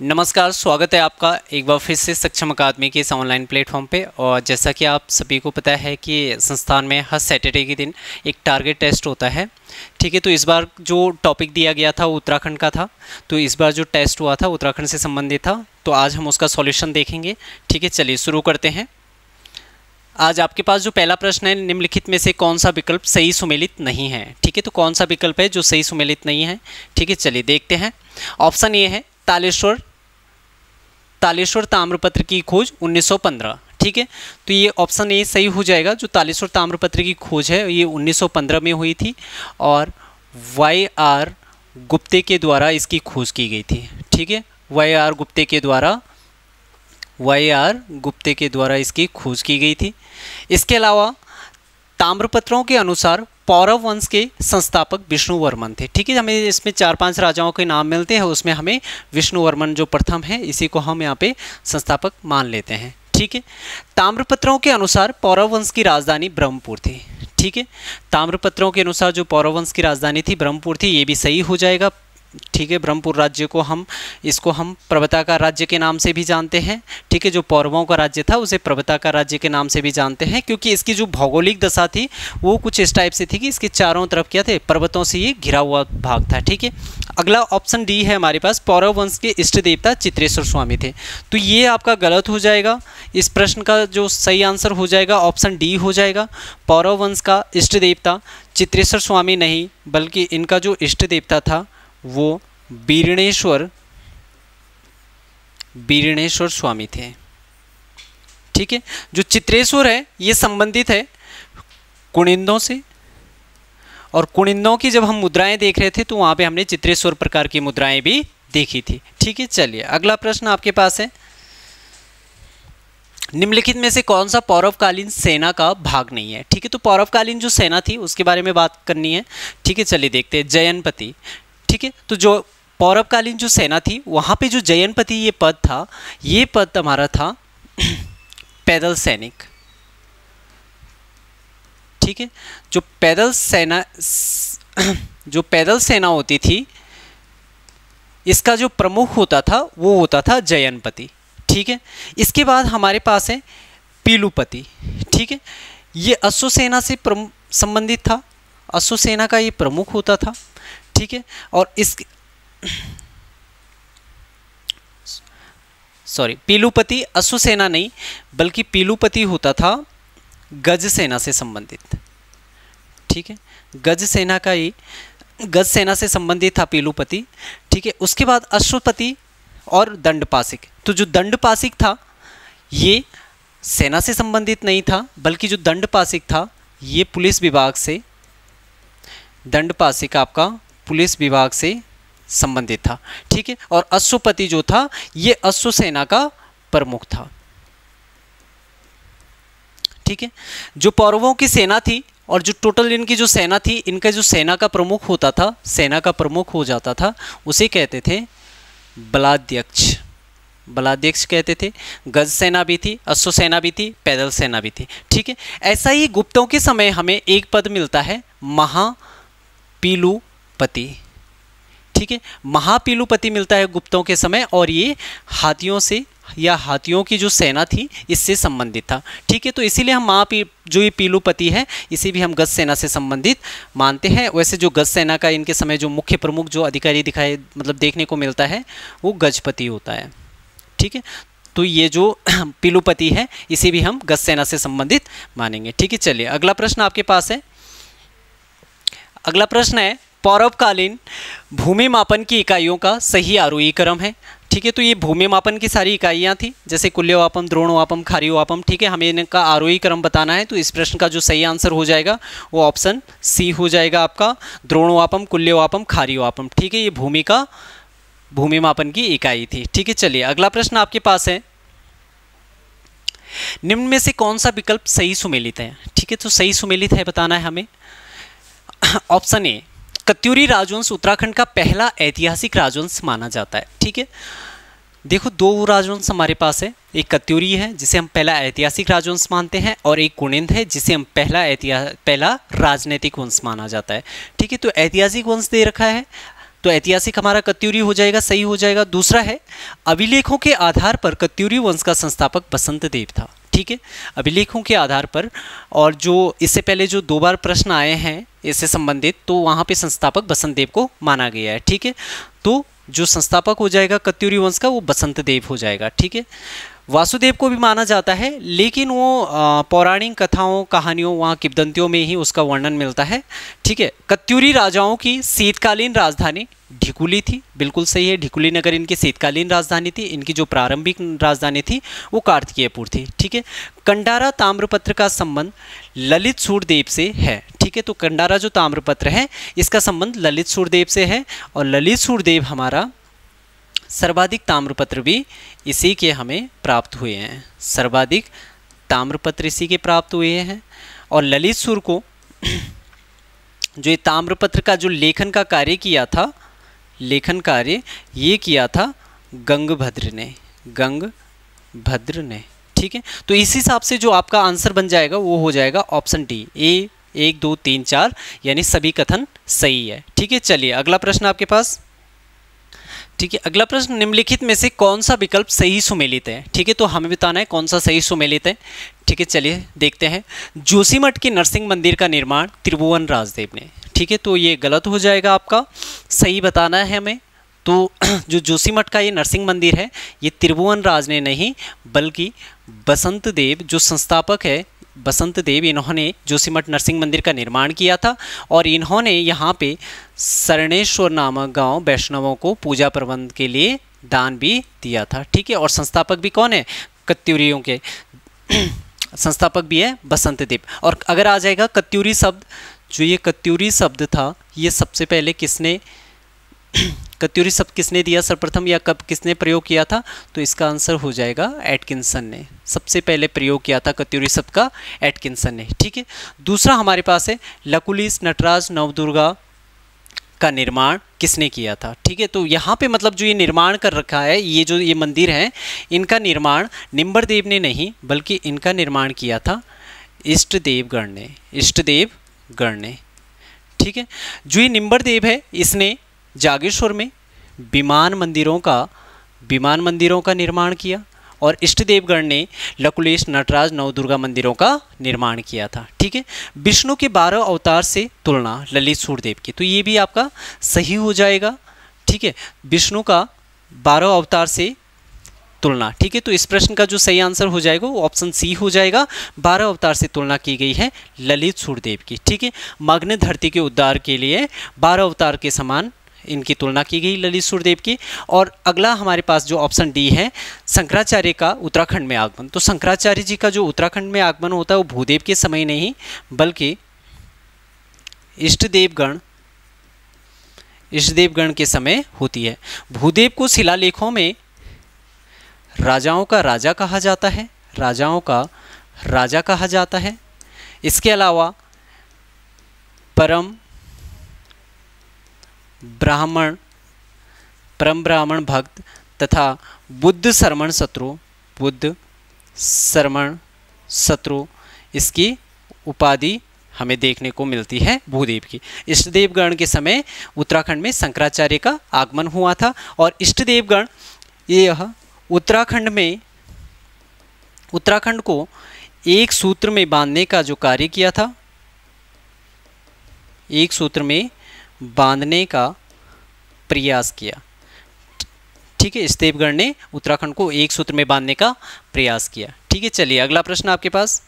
नमस्कार स्वागत है आपका एक बार फिर से सक्षम अकादमी के इस ऑनलाइन प्लेटफॉर्म पे और जैसा कि आप सभी को पता है कि संस्थान में हर सैटरडे के दिन एक टारगेट टेस्ट होता है ठीक है तो इस बार जो टॉपिक दिया गया था वो उत्तराखंड का था तो इस बार जो टेस्ट हुआ था उत्तराखंड से संबंधित था तो आज हम उसका सॉल्यूशन देखेंगे ठीक है चलिए शुरू करते हैं आज आपके पास जो पहला प्रश्न है निम्नलिखित में से कौन सा विकल्प सही सुमेलित नहीं है ठीक है तो कौन सा विकल्प है जो सही सुमेलित नहीं है ठीक है चलिए देखते हैं ऑप्शन ये है तालेश्वर तालेश्वर ताम्रपत्र की खोज 1915 ठीक है तो ये ऑप्शन ए सही हो जाएगा जो तालेश्वर ताम्रपत्र की खोज है ये 1915 में हुई थी और वाई आर गुप्ते के द्वारा इसकी खोज की गई थी ठीक है वाई आर गुप्ते के द्वारा वाई आर गुप्ते के द्वारा इसकी खोज की गई थी इसके अलावा ताम्रपत्रों के अनुसार पौरव वंश के संस्थापक विष्णु वर्मन थे ठीक है हमें इसमें चार पांच राजाओं के नाम मिलते हैं उसमें हमें विष्णु वर्मन जो प्रथम है इसी को हम यहाँ पे संस्थापक मान लेते हैं ठीक है ताम्रपत्रों के अनुसार पौरव वंश की राजधानी ब्रह्मपुर थी ठीक है ताम्रपत्रों के अनुसार जो पौरव वंश की राजधानी थी ब्रह्मपुर थी ये भी सही हो जाएगा ठीक है ब्रह्मपुर राज्य को हम इसको हम प्रवता का राज्य के नाम से भी जानते हैं ठीक है जो पौरवों का राज्य था उसे पर्वता का राज्य के नाम से भी जानते हैं क्योंकि इसकी जो भौगोलिक दशा थी वो कुछ इस टाइप से थी कि इसके चारों तरफ क्या थे पर्वतों से ये घिरा हुआ भाग था ठीक है अगला ऑप्शन डी है हमारे पास पौरव वंश के इष्ट देवता चित्रेश्वर स्वामी थे तो ये आपका गलत हो जाएगा इस प्रश्न का जो सही आंसर हो जाएगा ऑप्शन डी हो जाएगा पौरव वंश का इष्ट देवता चित्रेश्वर स्वामी नहीं बल्कि इनका जो इष्ट देवता था वो बीरणेश्वर बीरणेश्वर स्वामी थे ठीक है जो चित्रेश्वर है ये संबंधित है कुणिंदों से और कुणिंदों की जब हम मुद्राएं देख रहे थे तो वहां पे हमने चित्रेश्वर प्रकार की मुद्राएं भी देखी थी ठीक है चलिए अगला प्रश्न आपके पास है निम्नलिखित में से कौन सा पौरवकालीन सेना का भाग नहीं है ठीक है तो पौरवकालीन जो सेना थी उसके बारे में बात करनी है ठीक है चलिए देखते हैं जयनपति ठीक है तो जो पौरवकालीन जो सेना थी वहाँ पे जो जयनपति ये पद था ये पद हमारा था पैदल सैनिक ठीक है जो पैदल सेना जो पैदल सेना होती थी इसका जो प्रमुख होता था वो होता था जयनपति ठीक है इसके बाद हमारे पास है पीलूपति ठीक है ये अश्वसेना से से संबंधित था अश्वसेना का ये प्रमुख होता था ठीक है और इस सॉरी पीलूपति अश्वसेना नहीं बल्कि पीलूपति होता था गज सेना से संबंधित ठीक है गज सेना का ही गज सेना से संबंधित था पीलूपति ठीक है उसके बाद अश्वपति और दंडपासिक तो जो दंडपासिक था ये सेना से संबंधित नहीं था बल्कि जो दंडपासिक था ये पुलिस विभाग से दंडपासिक आपका पुलिस विभाग से संबंधित था ठीक है और अश्वपति जो था ये अश्व सेना का प्रमुख था ठीक है जो पौरवों की सेना थी और जो टोटल इनकी जो सेना थी इनका जो सेना का प्रमुख होता था सेना का प्रमुख हो जाता था उसे कहते थे बलाध्यक्ष बलाध्यक्ष कहते थे गज सेना भी थी अश्व सेना भी थी पैदल सेना भी थी ठीक है ऐसा ही गुप्तों के समय हमें एक पद मिलता है महा पीलू पति ठीक है महापीलुपति मिलता है गुप्तों के समय और ये हाथियों से या हाथियों की जो सेना थी इससे संबंधित था ठीक है तो इसीलिए हम महापी जो ये पीलुपति है इसे भी हम गज सेना से संबंधित मानते हैं वैसे जो गज सेना का इनके समय जो मुख्य प्रमुख जो अधिकारी दिखाए मतलब देखने को मिलता है वो गजपति होता है ठीक है तो ये जो पीलुपति है इसे भी हम गज सेना से संबंधित मानेंगे ठीक है चलिए अगला प्रश्न आपके पास है अगला प्रश्न है पौरवकालीन भूमि मापन की इकाइयों का सही आरोही क्रम है ठीक है तो ये भूमि मापन की सारी इकाइयाँ थी जैसे कुल्यवापम द्रोणवापम खारियोवापम ठीक है हमें इनका आरोही क्रम बताना है तो इस प्रश्न का जो सही आंसर हो जाएगा वो ऑप्शन सी हो जाएगा आपका द्रोणवापम कुल्योवापम खारीवापम ठीक है ये भूमि का भूमि मापन की इकाई थी ठीक है चलिए अगला प्रश्न आपके पास है निम्न में से कौन सा विकल्प सही सुमेलित है ठीक है तो सही सुमेलित है बताना है हमें ऑप्शन ए कत्यूरी राजवंश उत्तराखंड का पहला ऐतिहासिक राजवंश माना जाता है ठीक है देखो दो राजवंश हमारे पास है एक कत्यूरी है जिसे हम पहला ऐतिहासिक राजवंश मानते हैं और एक कुणिंद है जिसे हम पहला पहला राजनीतिक वंश माना जाता है ठीक है तो ऐतिहासिक वंश दे रखा है तो ऐतिहासिक हमारा कत्यूरी हो जाएगा सही हो जाएगा दूसरा है अभिलेखों के आधार पर कत्यूरी वंश का संस्थापक बसंत देव था ठीक है अभिलेखों के आधार पर और जो इससे पहले जो दो बार प्रश्न आए हैं इससे संबंधित तो वहाँ पे संस्थापक बसंत देव को माना गया है ठीक है तो जो संस्थापक हो जाएगा कत्यूरी वंश का वो बसंत देव हो जाएगा ठीक है वासुदेव को भी माना जाता है लेकिन वो पौराणिक कथाओं कहानियों वहाँ किब्दंतियों में ही उसका वर्णन मिलता है ठीक है कत्यूरी राजाओं की शीतकालीन राजधानी ढिकुली थी बिल्कुल सही है ढिकुली नगर इनकी शीतकालीन राजधानी थी इनकी जो प्रारंभिक राजधानी थी वो कार्तिकेयपुर थी ठीक है कंडारा ताम्रपत्र का संबंध ललित सूरदेव से है ठीक है तो कंडारा जो ताम्रपत्र है इसका संबंध ललित सूरदेव से है और ललित सूरदेव हमारा सर्वाधिक ताम्रपत्र भी इसी के हमें प्राप्त हुए हैं सर्वाधिक ताम्रपत्र इसी के प्राप्त हुए हैं और ललित सूर को जो ये ताम्रपत्र का जो लेखन का कार्य किया था लेखन कार्य ये किया था गंगभद्र ने गंगभद्र ने ठीक है तो इस हिसाब से जो आपका आंसर बन जाएगा वो हो जाएगा ऑप्शन डी ए एक दो तीन चार यानी सभी कथन सही है ठीक है चलिए अगला प्रश्न आपके पास ठीक है अगला प्रश्न निम्नलिखित में से कौन सा विकल्प सही सुमेलित है ठीक है तो हमें बताना है कौन सा सही सुमेलित है ठीक है चलिए देखते हैं जोशीमठ के नरसिंह मंदिर का निर्माण त्रिभुवन राजदेव ने ठीक है तो ये गलत हो जाएगा आपका सही बताना है हमें तो जो जोशीमठ का ये नरसिंह मंदिर है ये त्रिभुवन राज ने नहीं बल्कि बसंत देव जो संस्थापक है बसंत देव इन्होंने जोशीमठ नरसिंह मंदिर का निर्माण किया था और इन्होंने यहाँ पे शरणेश्वर नामक गांव वैष्णवों को पूजा प्रबंध के लिए दान भी दिया था ठीक है और संस्थापक भी कौन है कत्यूरियों के संस्थापक भी है बसंत देव और अगर आ जाएगा कत्यूरी शब्द जो ये कत्यूरी शब्द था ये सबसे पहले किसने कत्यूरी शब्द किसने दिया सर्वप्रथम या कब किसने प्रयोग किया था तो इसका आंसर हो जाएगा एटकिंसन ने सबसे पहले प्रयोग किया था कत्यूरी शब्द का एटकिंसन ने ठीक है दूसरा हमारे पास है लकुलिस नटराज नवदुर्गा का निर्माण किसने किया था ठीक है तो यहाँ पे मतलब जो ये निर्माण कर रखा है ये जो ये मंदिर हैं इनका निर्माण निम्बर देव ने नहीं बल्कि इनका निर्माण किया था इष्ट देवगण ने इष्ट देव गढ़ने ठीक है जो ये निम्बर देव है इसने जागेश्वर में विमान मंदिरों का विमान मंदिरों का निर्माण किया और इष्ट देवगण ने लकुलेश नटराज नवदुर्गा मंदिरों का निर्माण किया था ठीक है विष्णु के बारह अवतार से तुलना ललित सूर्यदेव की तो ये भी आपका सही हो जाएगा ठीक है विष्णु का बारह अवतार से तुलना ठीक है तो इस प्रश्न का जो सही आंसर हो जाएगा वो ऑप्शन सी हो जाएगा बारह अवतार से तुलना की गई है ललित सूर्यदेव की ठीक है मग्न धरती के उद्धार के लिए बारह अवतार के समान इनकी तुलना की गई ललित सूरदेव की और अगला हमारे पास जो ऑप्शन डी है शंकराचार्य का उत्तराखंड में आगमन तो शंकराचार्य जी का जो उत्तराखंड में आगमन होता है वो भूदेव के समय नहीं बल्कि इष्ट देवगण इष्ट देवगण के समय होती है भूदेव को शिलालेखों में राजाओं का राजा कहा जाता है राजाओं का राजा कहा जाता है इसके अलावा परम ब्राह्मण परम ब्राह्मण भक्त तथा बुद्ध श्रमण शत्रु बुद्ध श्रमण शत्रु इसकी उपाधि हमें देखने को मिलती है भूदेव की इष्टदेवगण के समय उत्तराखंड में शंकराचार्य का आगमन हुआ था और इष्टदेवगण यह उत्तराखंड में उत्तराखंड को एक सूत्र में बांधने का जो कार्य किया था एक सूत्र में बांधने का प्रयास किया ठीक है स्तेपगढ़ ने उत्तराखंड को एक सूत्र में बांधने का प्रयास किया ठीक है चलिए अगला प्रश्न आपके पास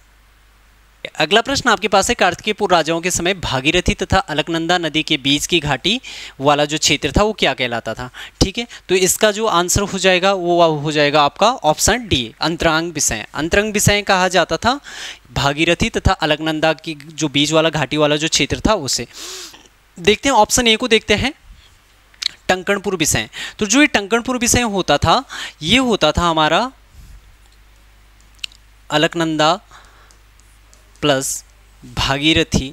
अगला प्रश्न आपके पास है कार्तिकीयपुर राजाओं के समय भागीरथी तथा अलकनंदा नदी के बीच की घाटी वाला जो क्षेत्र था वो क्या कहलाता था ठीक है तो इसका जो आंसर हो जाएगा वो हो जाएगा आपका ऑप्शन डी अंतरांग विषय अंतरंग विषय कहा जाता था भागीरथी तथा अलकनंदा की जो बीच वाला घाटी वाला जो क्षेत्र था उसे देखते हैं ऑप्शन ए को देखते हैं टंकणपुर विषय तो जो ये टंकणपुर विषय होता था ये होता था हमारा अलकनंदा प्लस भागीरथी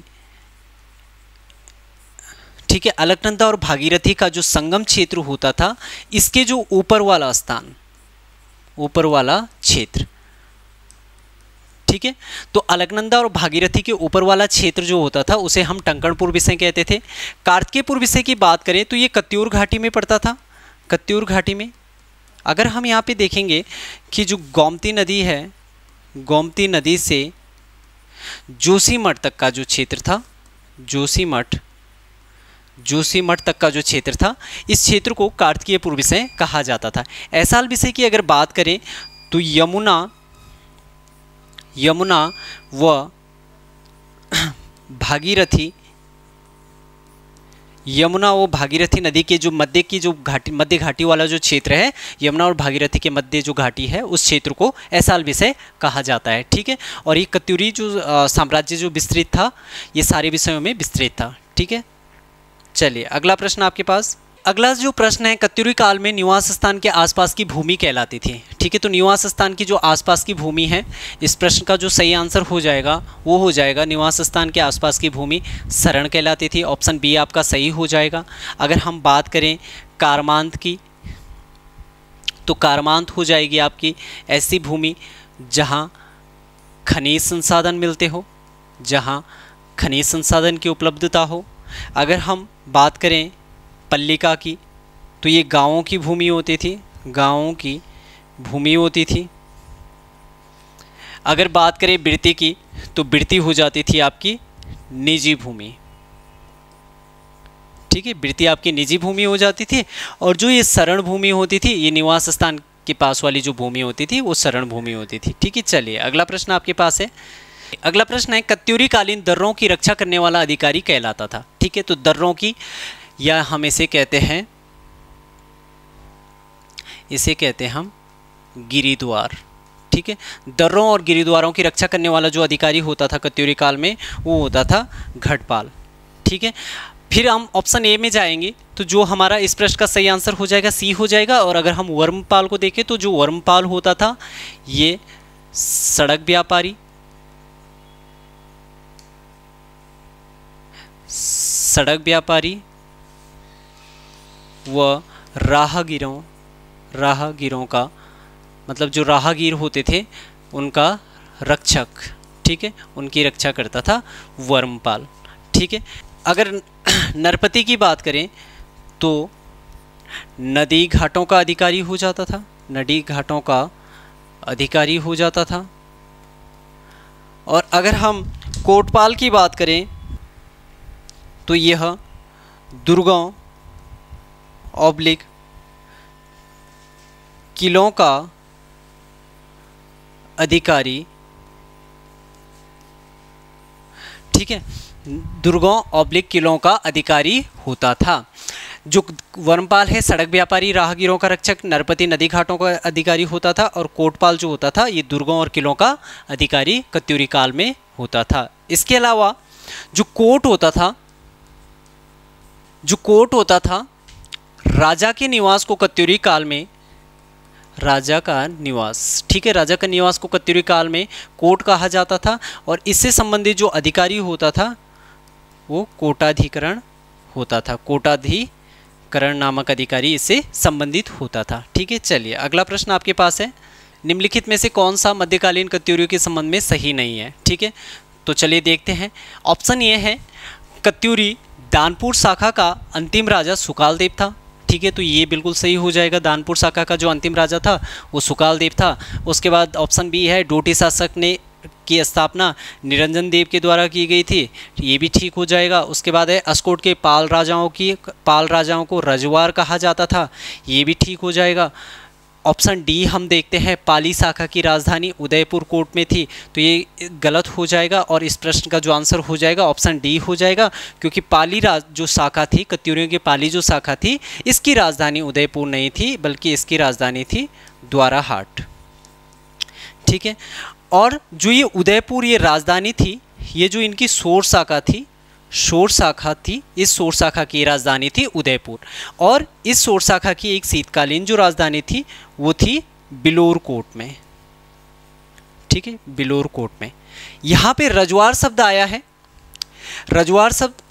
ठीक है अलकनंदा और भागीरथी का जो संगम क्षेत्र होता था इसके जो ऊपर वाला स्थान ऊपर वाला क्षेत्र ठीक है तो अलकनंदा और भागीरथी के ऊपर वाला क्षेत्र जो होता था उसे हम टंकणपुर विषय कहते थे कार्तिकेयपुर विषय की बात करें तो ये कत्यूर घाटी में पड़ता था कत्यूर घाटी में अगर हम यहाँ पे देखेंगे कि जो गोमती नदी है गोमती नदी से जोशीमठ तक का जो क्षेत्र था जोशीमठ जोशीमठ तक का जो क्षेत्र था इस क्षेत्र को कार्तिकीय पूर्व विषय कहा जाता था ऐसा विषय की अगर बात करें तो यमुना यमुना व भागीरथी यमुना और भागीरथी नदी के जो मध्य की जो घाटी मध्य घाटी वाला जो क्षेत्र है यमुना और भागीरथी के मध्य जो घाटी है उस क्षेत्र को ऐसाल विषय कहा जाता है ठीक है और ये कत्यूरी जो साम्राज्य जो विस्तृत था ये सारे विषयों में विस्तृत था ठीक है चलिए अगला प्रश्न आपके पास अगला जो प्रश्न है कत्यूरी काल में निवास स्थान के आसपास की भूमि कहलाती थी ठीक है तो निवास स्थान की जो आसपास की भूमि है इस प्रश्न का जो सही आंसर हो जाएगा वो हो जाएगा निवास स्थान के आसपास की भूमि शरण कहलाती थी ऑप्शन बी आपका सही हो जाएगा अगर हम बात करें कारमांत की तो कारमांत हो जाएगी आपकी ऐसी भूमि जहाँ खनिज संसाधन मिलते हो जहाँ खनिज संसाधन की उपलब्धता हो अगर हम बात करें पल्लिका की तो ये गांवों की भूमि होती थी गांवों की भूमि होती थी अगर बात करें बिरती की तो बिरती हो जाती थी आपकी निजी भूमि ठीक है बिरती आपकी निजी भूमि हो जाती थी और जो ये शरण भूमि होती थी ये निवास स्थान के पास वाली जो भूमि होती थी वो शरण भूमि होती थी ठीक है चलिए अगला प्रश्न आपके पास है अगला प्रश्न है कत्यूरी कालीन दर्रों की रक्षा करने वाला अधिकारी कहलाता था ठीक है तो दर्रों की या हम इसे कहते हैं इसे कहते हैं हम गिरिद्वार ठीक है दर्रों और गिरिद्वारों की रक्षा करने वाला जो अधिकारी होता था कत्यूरी काल में वो होता था घटपाल ठीक है फिर हम ऑप्शन ए में जाएंगे तो जो हमारा इस प्रश्न का सही आंसर हो जाएगा सी हो जाएगा और अगर हम वर्मपाल को देखें तो जो वर्मपाल होता था ये सड़क व्यापारी सड़क व्यापारी व राहगीरों राहगीरों का मतलब जो राहगीर होते थे उनका रक्षक ठीक है उनकी रक्षा करता था वर्मपाल ठीक है अगर नरपति की बात करें तो नदी घाटों का अधिकारी हो जाता था नदी घाटों का अधिकारी हो जाता था और अगर हम कोटपाल की बात करें तो यह दुर्गों ऑब्लिक किलों का अधिकारी ठीक है दुर्गों ऑब्लिक किलों का अधिकारी होता था जो वर्मपाल है सड़क व्यापारी राहगीरों का रक्षक नरपति नदी घाटों का अधिकारी होता था और कोटपाल जो होता था ये दुर्गों और किलों का अधिकारी कत्यूरी काल में होता था इसके अलावा जो कोट होता था जो कोट होता था राजा के निवास को कत्यूरी काल में राजा का निवास ठीक है राजा का निवास को कत्यूरी काल में कोट कहा जाता था और इससे संबंधित जो अधिकारी होता था वो कोटाधिकरण होता था कोटाधिकरण नामक अधिकारी इससे संबंधित होता था ठीक है चलिए अगला प्रश्न आपके पास है निम्नलिखित में से कौन सा मध्यकालीन कत्यूरियों के संबंध में सही नहीं है ठीक है तो चलिए देखते हैं ऑप्शन ये है कत्यूरी दानपुर शाखा का अंतिम राजा सुकालदेव था ठीक है तो ये बिल्कुल सही हो जाएगा दानपुर शाखा का जो अंतिम राजा था वो सुकालदेव था उसके बाद ऑप्शन बी है डोटी शासक ने की स्थापना निरंजन देव के द्वारा की गई थी ये भी ठीक हो जाएगा उसके बाद है अस्कोट के पाल राजाओं की पाल राजाओं को रजवार कहा जाता था ये भी ठीक हो जाएगा ऑप्शन डी हम देखते हैं पाली शाखा की राजधानी उदयपुर कोर्ट में थी तो ये गलत हो जाएगा और इस प्रश्न का जो आंसर हो जाएगा ऑप्शन डी हो जाएगा क्योंकि पाली राज जो शाखा थी कत्यूरियों की पाली जो शाखा थी इसकी राजधानी उदयपुर नहीं थी बल्कि इसकी राजधानी थी द्वाराहाट ठीक है और जो ये उदयपुर ये राजधानी थी ये जो इनकी शोर शाखा थी शोर शाखा थी इस शोर शाखा की राजधानी थी उदयपुर और इस शोर शाखा की एक शीतकालीन जो राजधानी थी वो थी बिलोर कोट में ठीक है बिलोर कोट में यहाँ पे रजवार शब्द आया है रजवार शब्द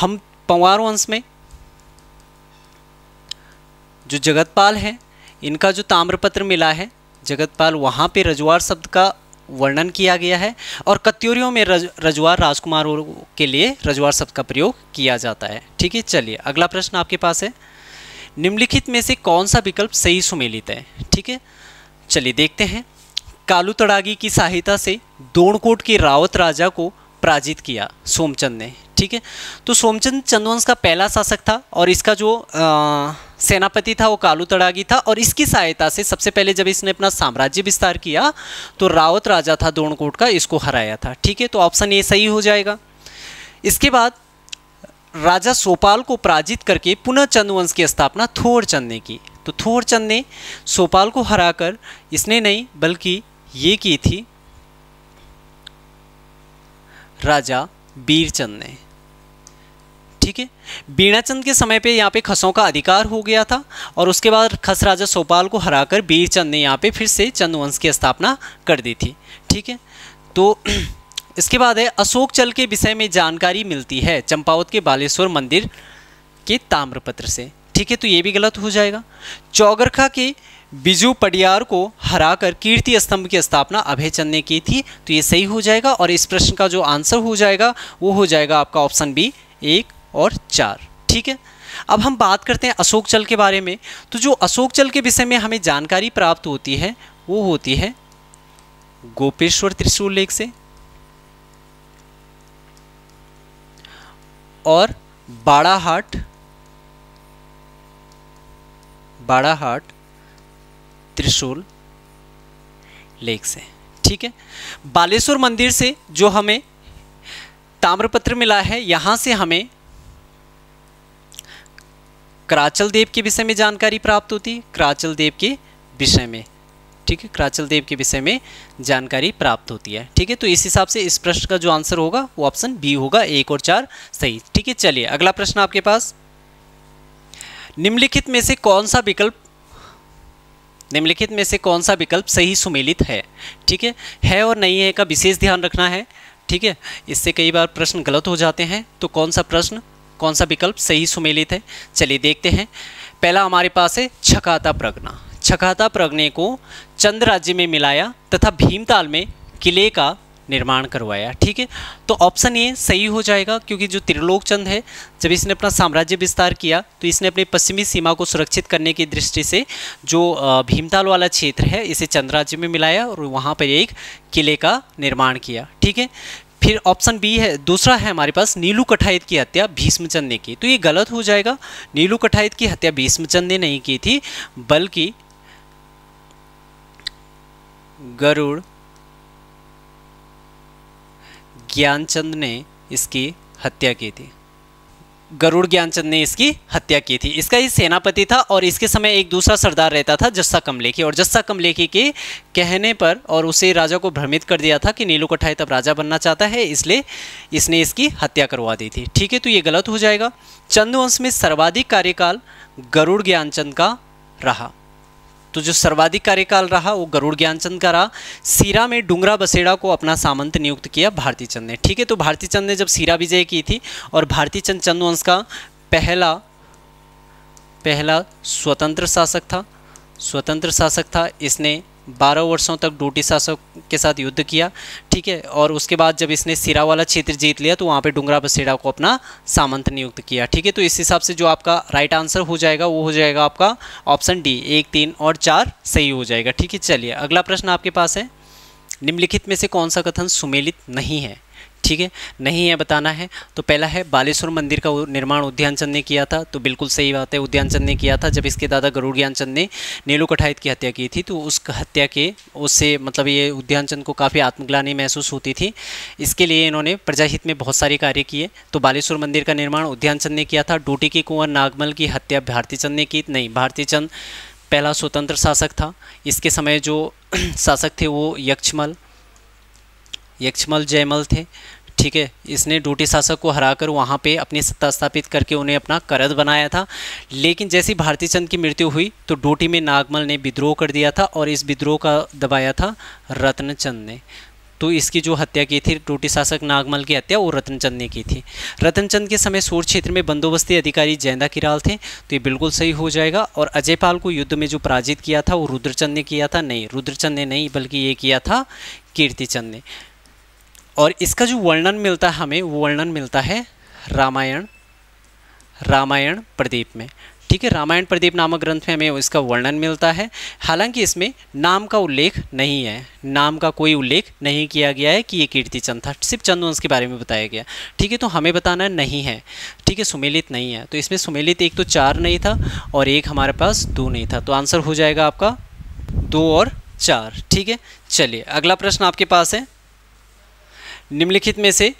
हम पंवार वंश में जो जगतपाल है इनका जो ताम्रपत्र मिला है जगतपाल वहाँ पे रजवार शब्द का वर्णन किया गया है और कत्योरियों में रज, रजवार राजकुमारों के लिए रजवार शब्द का प्रयोग किया जाता है ठीक है चलिए अगला प्रश्न आपके पास है निम्नलिखित में से कौन सा विकल्प सही सुमेलित है ठीक है चलिए देखते हैं कालू तड़ागी की सहायता से दोणकोट के रावत राजा को पराजित किया सोमचंद ने ठीक है तो सोमचंद चंदवंश का पहला शासक था और इसका जो आ, सेनापति था वो कालू तड़ागी था और इसकी सहायता से सबसे पहले जब इसने अपना साम्राज्य विस्तार किया तो रावत राजा था दोणकोट का इसको हराया था ठीक है तो ऑप्शन ए सही हो जाएगा इसके बाद राजा सोपाल को पराजित करके पुनः चंद्रवंश की स्थापना थोरचंद ने की तो थोरचंद ने सोपाल को हराकर इसने नहीं बल्कि ये की थी राजा बीरचंद ने ठीक है बीणाचंद के समय पे यहाँ पे खसों का अधिकार हो गया था और उसके बाद खस राजा सोपाल को हराकर बीरचंद ने यहाँ पे फिर से चंद वंश की स्थापना कर दी थी ठीक है तो इसके बाद है अशोक चल के विषय में जानकारी मिलती है चंपावत के बालेश्वर मंदिर के ताम्रपत्र से ठीक है तो ये भी गलत हो जाएगा चौगरखा के बिजू पडियार को हराकर कीर्ति स्तंभ की स्थापना अभयचंद ने की थी तो ये सही हो जाएगा और इस प्रश्न का जो आंसर हो जाएगा वो हो जाएगा आपका ऑप्शन बी एक और चार ठीक है अब हम बात करते हैं अशोक जल के बारे में तो जो अशोक जल के विषय में हमें जानकारी प्राप्त होती है वो होती है गोपेश्वर त्रिशूल लेख से और बाड़ाहाट बाड़ाहाट त्रिशूल लेख से ठीक है बालेश्वर मंदिर से जो हमें ताम्रपत्र मिला है यहाँ से हमें क्राचल देव के विषय में जानकारी प्राप्त होती क्राचल देव के विषय में ठीक है क्राचल देव के विषय में जानकारी प्राप्त होती है ठीक है तो इस हिसाब से इस प्रश्न का जो आंसर होगा वो ऑप्शन बी होगा एक और चार सही ठीक है चलिए अगला प्रश्न आपके पास निम्नलिखित में से कौन सा विकल्प निम्नलिखित में से कौन सा विकल्प सही सुमेलित है ठीक है है और नहीं है का विशेष ध्यान रखना है ठीक है इससे कई बार प्रश्न गलत हो जाते हैं तो कौन सा प्रश्न कौन सा विकल्प सही सुमेलित है चलिए देखते हैं पहला हमारे पास है छकाता प्रगना छकाता प्रगने को चंद्र राज्य में मिलाया तथा भीमताल में किले का निर्माण करवाया ठीक है तो ऑप्शन ये सही हो जाएगा क्योंकि जो त्रिलोक चंद है जब इसने अपना साम्राज्य विस्तार किया तो इसने अपनी पश्चिमी सीमा को सुरक्षित करने की दृष्टि से जो भीमताल वाला क्षेत्र है इसे चंद्र राज्य में मिलाया और वहाँ पर एक किले का निर्माण किया ठीक है फिर ऑप्शन बी है दूसरा है हमारे पास नीलू कठाइत की हत्या भीष्मचंद ने की तो ये गलत हो जाएगा नीलू कठाइत की हत्या भीष्मचंद ने नहीं की थी बल्कि गरुड़ ज्ञानचंद ने इसकी हत्या की थी गरुड़ ज्ञानचंद ने इसकी हत्या की थी इसका ही सेनापति था और इसके समय एक दूसरा सरदार रहता था जस्सा कमलेखी और जस्सा कमलेखी के कहने पर और उसे राजा को भ्रमित कर दिया था कि नीलू कठाई तब राजा बनना चाहता है इसलिए इसने इसकी हत्या करवा दी थी ठीक है तो ये गलत हो जाएगा चंद्रवंश में सर्वाधिक कार्यकाल गरुड़ ज्ञानचंद का रहा तो जो सर्वाधिक कार्यकाल रहा वो गरुड़ ज्ञानचंद का रहा सीरा में डुंगरा बसेड़ा को अपना सामंत नियुक्त किया भारती चंद ने ठीक है तो भारती चंद ने जब सीरा विजय की थी और भारती चंद चंदवंश का पहला पहला स्वतंत्र शासक था स्वतंत्र शासक था इसने बारह वर्षों तक डोटी शासक के साथ युद्ध किया ठीक है और उसके बाद जब इसने सिरा वाला क्षेत्र जीत लिया तो वहाँ पे डुंगरा बसेड़ा को अपना सामंत नियुक्त किया ठीक है तो इस हिसाब से जो आपका राइट आंसर हो जाएगा वो हो जाएगा आपका ऑप्शन डी एक तीन और चार सही हो जाएगा ठीक है चलिए अगला प्रश्न आपके पास है निम्नलिखित में से कौन सा कथन सुमेलित नहीं है ठीक है नहीं है बताना है तो पहला है बालेश्वर मंदिर का निर्माण उद्यान चंद ने किया था तो बिल्कुल सही बात है उद्यान चंद ने किया था जब इसके दादा गरुड़ ज्ञान चंद ने नीलू कठाइत की हत्या की थी तो उस हत्या के उससे मतलब ये उद्यान चंद को काफ़ी आत्मग्लानी महसूस होती थी इसके लिए इन्होंने प्रजाहित में बहुत सारे कार्य किए तो बालेश्वर मंदिर का निर्माण उद्यान चंद ने किया था डूटी के कुंवर नागमल की हत्या भारती चंद ने की नहीं भारती चंद पहला स्वतंत्र शासक था इसके समय जो शासक थे वो यक्षमल यक्षमल जयमल थे ठीक है इसने डूटी शासक को हराकर वहाँ पे अपनी सत्ता स्थापित करके उन्हें अपना करद बनाया था लेकिन जैसी भारती चंद की मृत्यु हुई तो डूटी में नागमल ने विद्रोह कर दिया था और इस विद्रोह का दबाया था रत्नचंद ने तो इसकी जो हत्या की थी टूटी शासक नागमल की हत्या वो रतनचंद ने की थी रतनचंद के समय सूर क्षेत्र में बंदोबस्ती अधिकारी जैंदा किराल थे तो ये बिल्कुल सही हो जाएगा और अजयपाल को युद्ध में जो पराजित किया था वो रुद्रचंद ने किया था नहीं रुद्रचंद ने नहीं बल्कि ये किया था कीर्तिचंद ने और इसका जो वर्णन मिलता है हमें वो वर्णन मिलता है रामायण रामायण प्रदीप में ठीक है रामायण प्रदीप नामक ग्रंथ में हमें इसका वर्णन मिलता है हालांकि इसमें नाम का उल्लेख नहीं है नाम का कोई उल्लेख नहीं किया गया है कि ये कीर्ति चंद था सिर्फ चंदवंश के बारे में बताया गया ठीक है तो हमें बताना नहीं है ठीक है सुमेलित नहीं है तो इसमें सुमेलित एक तो चार नहीं था और एक हमारे पास दो नहीं था तो आंसर हो जाएगा आपका दो और चार ठीक है चलिए अगला प्रश्न आपके पास है निम्नलिखित में से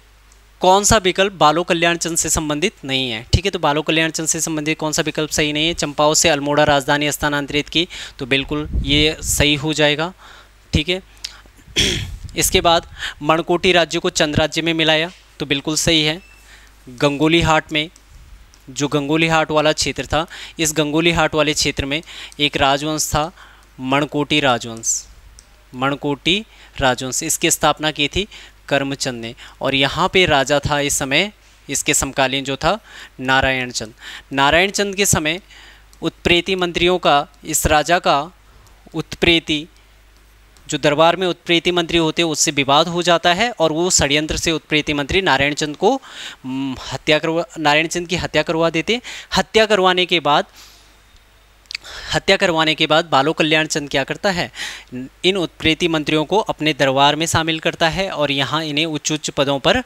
कौन सा विकल्प बालो कल्याण चंद से संबंधित नहीं है ठीक है तो बालो कल्याण चंद से संबंधित कौन सा विकल्प सही नहीं है चंपाओं से अल्मोड़ा राजधानी स्थानांतरित की तो बिल्कुल ये सही हो जाएगा ठीक है इसके बाद मणकोटी राज्य को चंद राज्य में मिलाया तो बिल्कुल सही है गंगोली हाट में जो गंगोली हाट वाला क्षेत्र था इस गंगोली हाट वाले क्षेत्र में एक राजवंश था मणकोटी राजवंश मणकोटी राजवंश इसकी स्थापना की थी कर्मचंद ने और यहाँ पे राजा था इस समय इसके समकालीन जो था नारायण चंद नारायण चंद के समय उत्प्रेति मंत्रियों का इस राजा का उत्प्रेति जो दरबार में उत्प्रेति मंत्री होते हैं उससे विवाद हो जाता है और वो षड्यंत्र से उत्प्रेति मंत्री नारायण चंद को हम्म, हत्या करवा नारायण चंद की हत्या करवा देते हत्या करवाने के बाद हत्या करवाने के बाद बालो कल्याण चंद क्या करता है इन उत्प्रेती मंत्रियों को अपने दरबार में शामिल करता है और यहाँ इन्हें उच्च उच्च पदों पर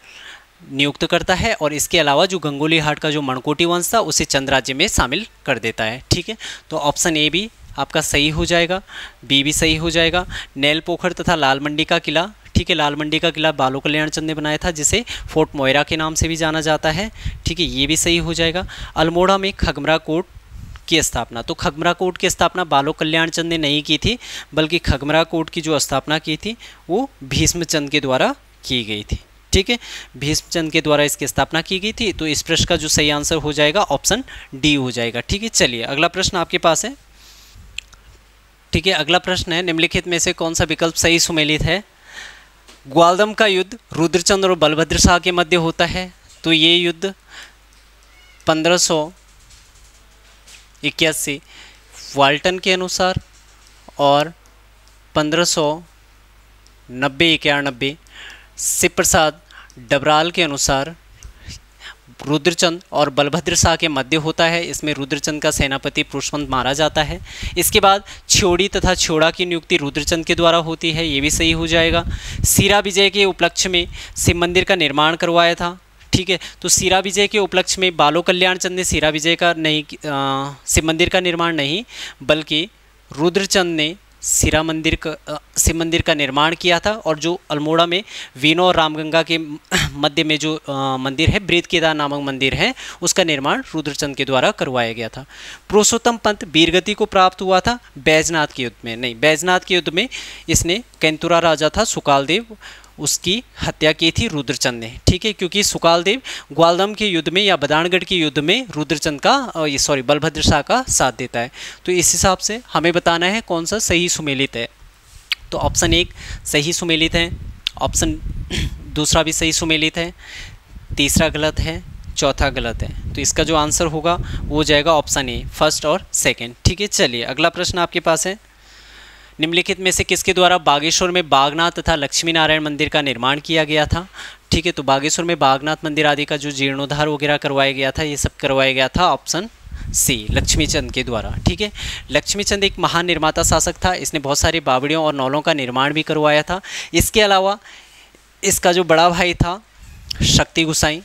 नियुक्त करता है और इसके अलावा जो गंगोली हाट का जो मणकोटी वंश था उसे चंद राज्य में शामिल कर देता है ठीक है तो ऑप्शन ए भी आपका सही हो जाएगा बी भी सही हो जाएगा नैल पोखर तथा लाल मंडी का किला ठीक है लाल मंडी का किला बालो कल्याण चंद ने बनाया था जिसे फोर्ट मोयरा के नाम से भी जाना जाता है ठीक है ये भी सही हो जाएगा अल्मोड़ा में खगमरा कोट की स्थापना तो खगमरा कोट की स्थापना बालो कल्याण चंद ने नहीं की थी बल्कि खगमरा कोट की जो स्थापना की थी वो भीष्मचंद के द्वारा की गई थी ठीक है भीष्मचंद के द्वारा इसकी स्थापना की गई थी तो इस प्रश्न का जो सही आंसर हो जाएगा ऑप्शन डी हो जाएगा ठीक है चलिए अगला प्रश्न आपके पास है ठीक है अगला प्रश्न है निम्नलिखित में से कौन सा विकल्प सही सुमेलित है ग्वालदम का युद्ध रुद्रचंद और बलभद्र शाह के मध्य होता है तो ये युद्ध पंद्रह इक्यासी वाल्टन के अनुसार और पंद्रह सौ नब्बे इक्यानबे शिव प्रसाद डबराल के अनुसार रुद्रचंद और बलभद्र शाह के मध्य होता है इसमें रुद्रचंद का सेनापति पुरुषवंत मारा जाता है इसके बाद छोड़ी तथा छोड़ा की नियुक्ति रुद्रचंद के द्वारा होती है ये भी सही हो जाएगा सीरा विजय के उपलक्ष्य में शिव मंदिर का निर्माण करवाया था ठीक है तो सीरा विजय के उपलक्ष्य में बालो कल्याण चंद ने सीरा विजय का नहीं शिव मंदिर का निर्माण नहीं बल्कि रुद्रचंद ने सिरा मंदिर का शिव मंदिर का निर्माण किया था और जो अल्मोड़ा में वीनो और रामगंगा के मध्य में जो आ, मंदिर है ब्रेद केदार नामक मंदिर है उसका निर्माण रुद्रचंद के द्वारा करवाया गया था पुरुषोत्तम पंत वीरगति को प्राप्त हुआ था बैजनाथ के युद्ध में नहीं बैजनाथ के युद्ध में इसने कैंतुरा राजा था सुकालदेव उसकी हत्या की थी रुद्रचंद ने ठीक है क्योंकि सुकालदेव ग्वालदम के युद्ध में या बदानगढ़ के युद्ध में रुद्रचंद का ये सॉरी बलभद्र शाह का साथ देता है तो इस हिसाब से हमें बताना है कौन सा सही सुमेलित है तो ऑप्शन एक सही सुमेलित है ऑप्शन दूसरा भी सही सुमेलित है तीसरा गलत है चौथा गलत है तो इसका जो आंसर होगा वो जाएगा ऑप्शन ए फर्स्ट और सेकेंड ठीक है चलिए अगला प्रश्न आपके पास है निम्नलिखित में से किसके द्वारा बागेश्वर में बागनाथ तथा लक्ष्मी नारायण मंदिर का निर्माण किया गया था ठीक है तो बागेश्वर में बागनाथ मंदिर आदि का जो जीर्णोद्धार वगैरह करवाया गया था ये सब करवाया गया था ऑप्शन सी लक्ष्मीचंद के द्वारा ठीक है लक्ष्मीचंद एक महान निर्माता शासक था इसने बहुत सारे बावड़ियों और नौलों का निर्माण भी करवाया था इसके अलावा इसका जो बड़ा भाई था शक्ति गुसाई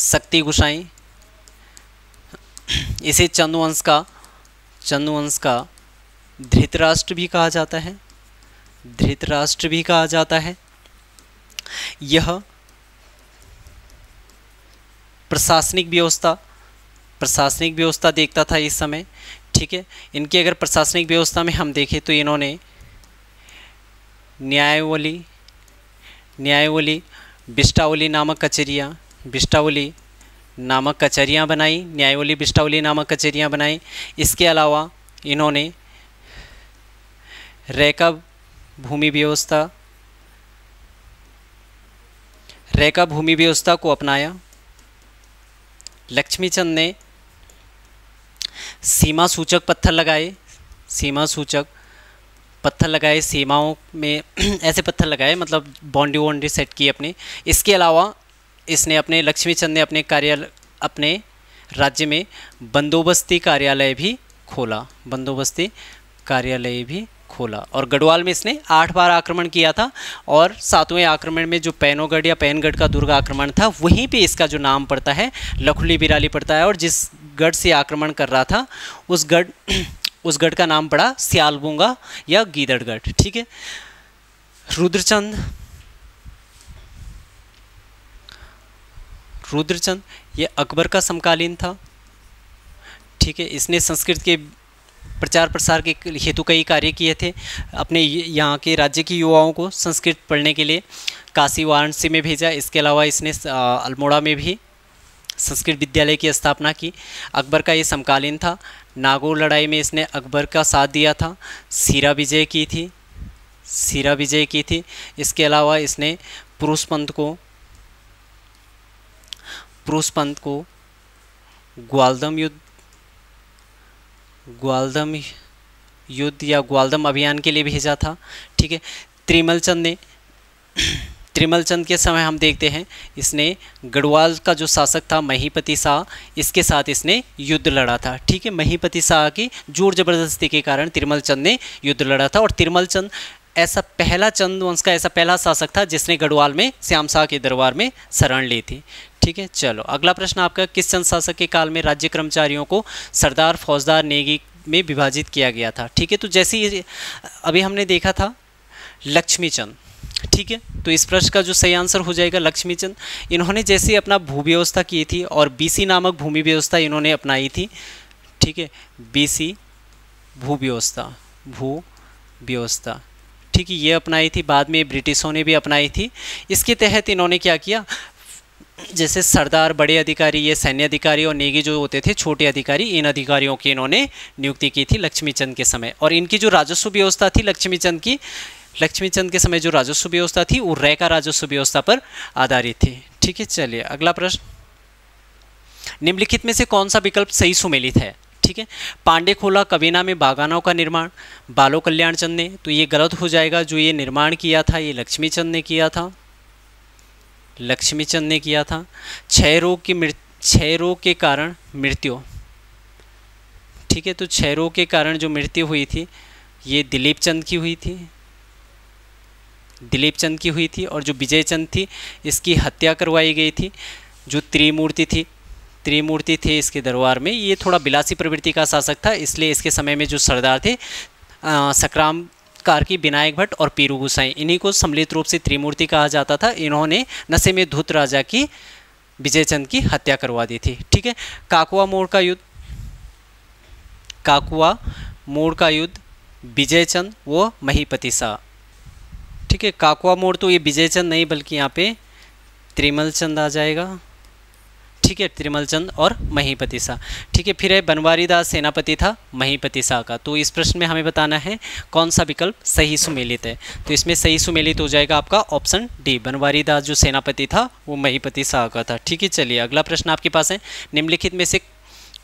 शक्ति गुसाई इसे चंदुवंश का चंदुवंश का धृतराष्ट्र भी कहा जाता है धृतराष्ट्र भी कहा जाता है यह प्रशासनिक व्यवस्था प्रशासनिक व्यवस्था देखता था इस समय ठीक है इनकी अगर प्रशासनिक व्यवस्था में हम देखें तो इन्होंने न्यायवली न्यायवली बिस्टावली नामक कचेरियाँ बिस्टावली नामक कचहरियाँ बनाई न्यायवली बिस्टावली नामक कचहरियाँ बनाई इसके अलावा इन्होंने रेका भूमि व्यवस्था रेखा भूमि व्यवस्था को अपनाया लक्ष्मीचंद ने सीमा सूचक पत्थर लगाए सीमा सूचक पत्थर लगाए सीमाओं में ऐसे पत्थर लगाए मतलब बाउंड्री वाउंड्री सेट की अपने इसके अलावा इसने अपने लक्ष्मीचंद ने अपने कार्यालय अपने राज्य में बंदोबस्ती कार्यालय भी खोला बंदोबस्ती कार्यालय भी खोला और गढ़वाल में इसने आठ बार आक्रमण किया था और सातवें आक्रमण में जो पैनोगढ़ या पैनगढ़ का दुर्ग आक्रमण था वहीं पे इसका जो नाम पड़ता है लखुली बिराली पड़ता है और जिस गढ़ से आक्रमण कर रहा था उस गढ़ उस गढ़ का नाम पड़ा सियालबुंगा या गीदड़गढ़ ठीक है रुद्रचंद रुद्रचंद ये अकबर का समकालीन था ठीक है इसने संस्कृत के प्रचार प्रसार के हेतु कई कार्य किए थे अपने यहाँ के राज्य के युवाओं को संस्कृत पढ़ने के लिए काशी वाराणसी में भेजा इसके अलावा इसने अल्मोड़ा में भी संस्कृत विद्यालय की स्थापना की अकबर का ये समकालीन था नागौर लड़ाई में इसने अकबर का साथ दिया था सीरा विजय की थी सीरा विजय की थी इसके अलावा इसने पुरुष पंथ को पुरुष पंथ को ग्वालदम युद्ध ग्वालदम युद्ध या ग्वालदम अभियान के लिए भेजा था ठीक है त्रिमल चंद ने त्रिमल चंद के समय हम देखते हैं इसने गढ़वाल का जो शासक था महीपति शाह इसके साथ इसने युद्ध लड़ा था ठीक है महीपति शाह की जोर जबरदस्ती के कारण त्रिमल चंद ने युद्ध लड़ा था और त्रिमल चंद ऐसा पहला चंदवंश का ऐसा पहला शासक था जिसने गढ़वाल में श्याम शाह के दरबार में शरण ली थी ठीक है चलो अगला प्रश्न आपका किस चंद शासक के काल में राज्य कर्मचारियों को सरदार फौजदार नेगी में विभाजित किया गया था ठीक है तो जैसे ही अभी हमने देखा था लक्ष्मीचंद ठीक है तो इस प्रश्न का जो सही आंसर हो जाएगा लक्ष्मीचंद इन्होंने जैसे अपना भू व्यवस्था की थी और बीसी नामक भूमि व्यवस्था इन्होंने अपनाई थी ठीक है बीसी भू व्यवस्था भू व्यवस्था थी कि ये अपनाई थी बाद में ब्रिटिशों ने भी अपनाई थी इसके तहत इन्होंने क्या किया जैसे सरदार बड़े अधिकारी ये सैन्य अधिकारी और नेगी जो होते थे छोटे अधिकारी इन अधिकारियों की इन्होंने नियुक्ति की थी लक्ष्मीचंद के समय और इनकी जो राजस्व व्यवस्था थी लक्ष्मीचंद की लक्ष्मीचंद के समय जो राजस्व व्यवस्था थी वो रैका राजस्व व्यवस्था पर आधारित थी ठीक है चलिए अगला प्रश्न निम्नलिखित में से कौन सा विकल्प सही सुमेलित है ठीक है पांडे खोला कबीना में बागानों का निर्माण बालो कल्याण चंद ने तो ये गलत हो जाएगा जो ये निर्माण किया था ये लक्ष्मी चंद ने किया था लक्ष्मी चंद ने किया था क्षय रोग की मृत्यु क्षय रोग के कारण मृत्यु ठीक है तो क्षय रोग के कारण जो मृत्यु हुई थी ये दिलीप चंद की हुई थी दिलीप चंद की हुई थी और जो विजय चंद थी इसकी हत्या करवाई गई थी जो त्रिमूर्ति थी त्रिमूर्ति थे इसके दरबार में ये थोड़ा बिलासी प्रवृत्ति का शासक था इसलिए इसके समय में जो सरदार थे सकराम कार्की विनायक भट्ट और पीरू गुसाई इन्हीं को सम्मिलित रूप से त्रिमूर्ति कहा जाता था इन्होंने नशे में धुत राजा की विजयचंद की हत्या करवा दी थी ठीक है काकुआ मोड़ का युद्ध काकुआ मोड़ का युद्ध विजयचंद वो महीपति शाह ठीक है काकुआ मोड़ तो ये विजयचंद नहीं बल्कि यहाँ पे त्रिमल चंद आ जाएगा ठीक है त्रिमलचंद और महीपति शाह ठीक है फिर है बनवारी दास सेनापति था महीपति शाह का तो इस प्रश्न में हमें बताना है कौन सा विकल्प सही सुमेलित है तो इसमें सही सुमेलित हो जाएगा आपका ऑप्शन डी बनवारी दास जो सेनापति था वो महीपति शाह का था ठीक है चलिए अगला प्रश्न आपके पास है निम्नलिखित में से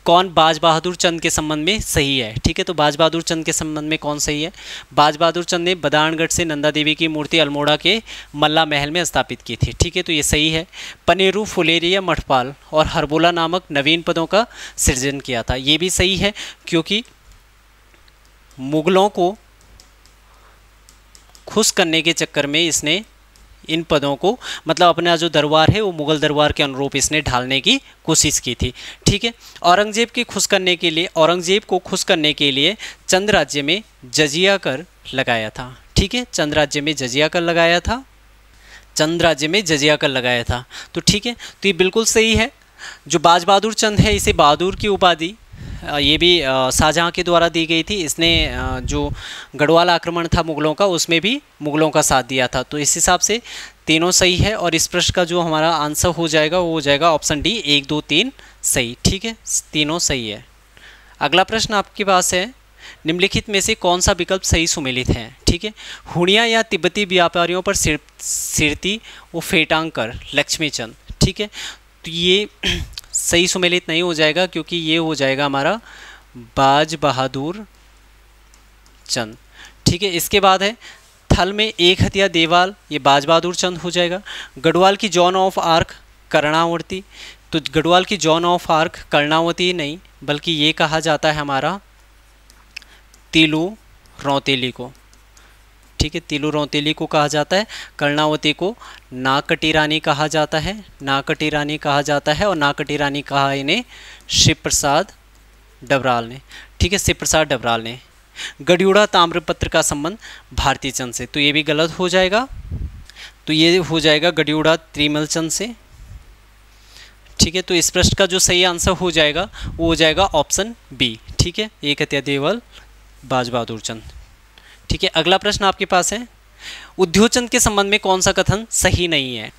कौन बाज बहादुर चंद के संबंध में सही है ठीक है तो बाज बहादुर चंद के संबंध में कौन सही है बाज बहादुर चंद ने बदानगढ़ से नंदा देवी की मूर्ति अल्मोड़ा के मल्ला महल में स्थापित की थी ठीक है तो ये सही है पनेरू फुलेरिया मठपाल और हरबोला नामक नवीन पदों का सृजन किया था ये भी सही है क्योंकि मुगलों को खुश करने के चक्कर में इसने इन पदों को मतलब अपना जो दरबार है वो मुग़ल दरबार के अनुरूप इसने ढालने की कोशिश की थी ठीक है औरंगज़ेब की खुश करने के लिए औरंगज़ेब को खुश करने के लिए चंद राज्य में जजिया कर लगाया था ठीक है चंद राज्य में जजिया कर लगाया था चंद राज्य में जजिया कर लगाया था तो ठीक है तो ये बिल्कुल सही है जो बाज बहादुर चंद है इसे बहादुर की उपाधि ये भी शाहजहाँ के द्वारा दी गई थी इसने जो गढ़वाल आक्रमण था मुग़लों का उसमें भी मुग़लों का साथ दिया था तो इस हिसाब से तीनों सही है और इस प्रश्न का जो हमारा आंसर हो जाएगा वो हो जाएगा ऑप्शन डी एक दो तीन सही ठीक है तीनों सही है अगला प्रश्न आपके पास है निम्नलिखित में से कौन सा विकल्प सही सुमेलित है ठीक है हुड़िया या तिब्बती व्यापारियों पर सिर सिरती वो फेटांग कर लक्ष्मीचंद ठीक है तो ये सही सुमेलित नहीं हो जाएगा क्योंकि ये हो जाएगा हमारा बाज बहादुर चंद ठीक है इसके बाद है थल में एक हथिया देवाल ये बाज बहादुर चंद हो जाएगा गढ़वाल की जॉन ऑफ आर्क कर्णावर्ती तो गढ़वाल की जॉन ऑफ आर्क कर्णावती नहीं बल्कि ये कहा जाता है हमारा तिलू रौतेली को ठीक है रौतीली को कहा जाता है कर्णावती को नाकटी रानी कहा जाता है नाकटी रानी कहा जाता है और नाकटी रानी कहा इन्हें शिव प्रसाद डबराल ने ठीक है शिव प्रसाद डबराल ने गड्यूढ़ा ताम्रपत्र का संबंध भारतीय चंद से तो ये भी गलत हो जाएगा तो ये हो जाएगा गड्यूड़ा त्रिमल चंद से ठीक है तो इस प्रश्न का जो सही आंसर हो जाएगा वो हो जाएगा ऑप्शन बी ठीक है एक हत्या देवल चंद ठीक है अगला प्रश्न आपके पास है उद्योचंद के संबंध में कौन सा कथन सही नहीं है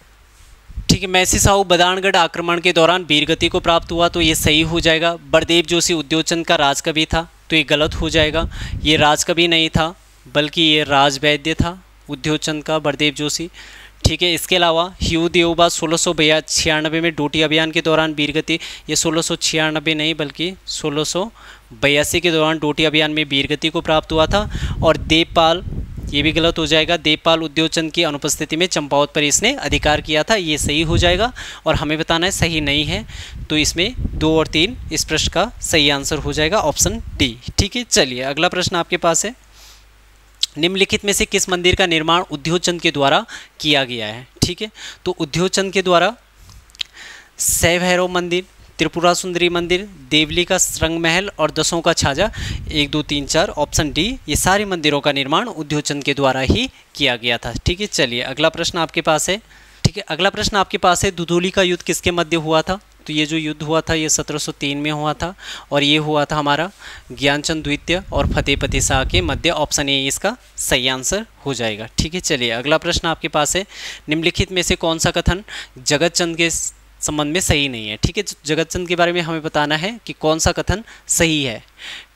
ठीक है मैसी साहू बदानगढ़ आक्रमण के दौरान वीरगति को प्राप्त हुआ तो ये सही हो जाएगा बड़देव जोशी उद्योचंद का राजकवि था तो ये गलत हो जाएगा ये राजकवि नहीं था बल्कि ये राजवैद्य था उद्योचंद का बड़देव जोशी ठीक है इसके अलावा ह्यू देवबा सोलह सौ छियानबे में डूटी अभियान के दौरान वीरगति ये सोलह सौ छियानबे नहीं बल्कि सोलह सौ बयासी के दौरान डोटी अभियान में वीरगति को प्राप्त हुआ था और देवपाल ये भी गलत हो जाएगा देवपाल उद्योगचंद की अनुपस्थिति में चंपावत पर इसने अधिकार किया था ये सही हो जाएगा और हमें बताना है सही नहीं है तो इसमें दो और तीन इस प्रश्न का सही आंसर हो जाएगा ऑप्शन डी ठीक है चलिए अगला प्रश्न आपके पास है निम्नलिखित में से किस मंदिर का निर्माण उद्योगचंद के द्वारा किया गया है ठीक है तो उद्योगचंद के द्वारा सैभैरव मंदिर त्रिपुरा सुंदरी मंदिर देवली का श्रृंग महल और दसों का छाजा एक दो तीन चार ऑप्शन डी ये सारे मंदिरों का निर्माण उद्योगचंद के द्वारा ही किया गया था ठीक है चलिए अगला प्रश्न आपके पास है ठीक है अगला प्रश्न आपके पास है दुधोली का युद्ध किसके मध्य हुआ था तो ये जो युद्ध हुआ था ये 1703 में हुआ था और ये हुआ था हमारा ज्ञानचंद द्वितीय और फतेह शाह के मध्य ऑप्शन ए इसका सही आंसर हो जाएगा ठीक है चलिए अगला प्रश्न आपके पास है निम्नलिखित में से कौन सा कथन जगत चंद के संबंध में सही नहीं है ठीक है जगत चंद के बारे में हमें बताना है कि कौन सा कथन सही है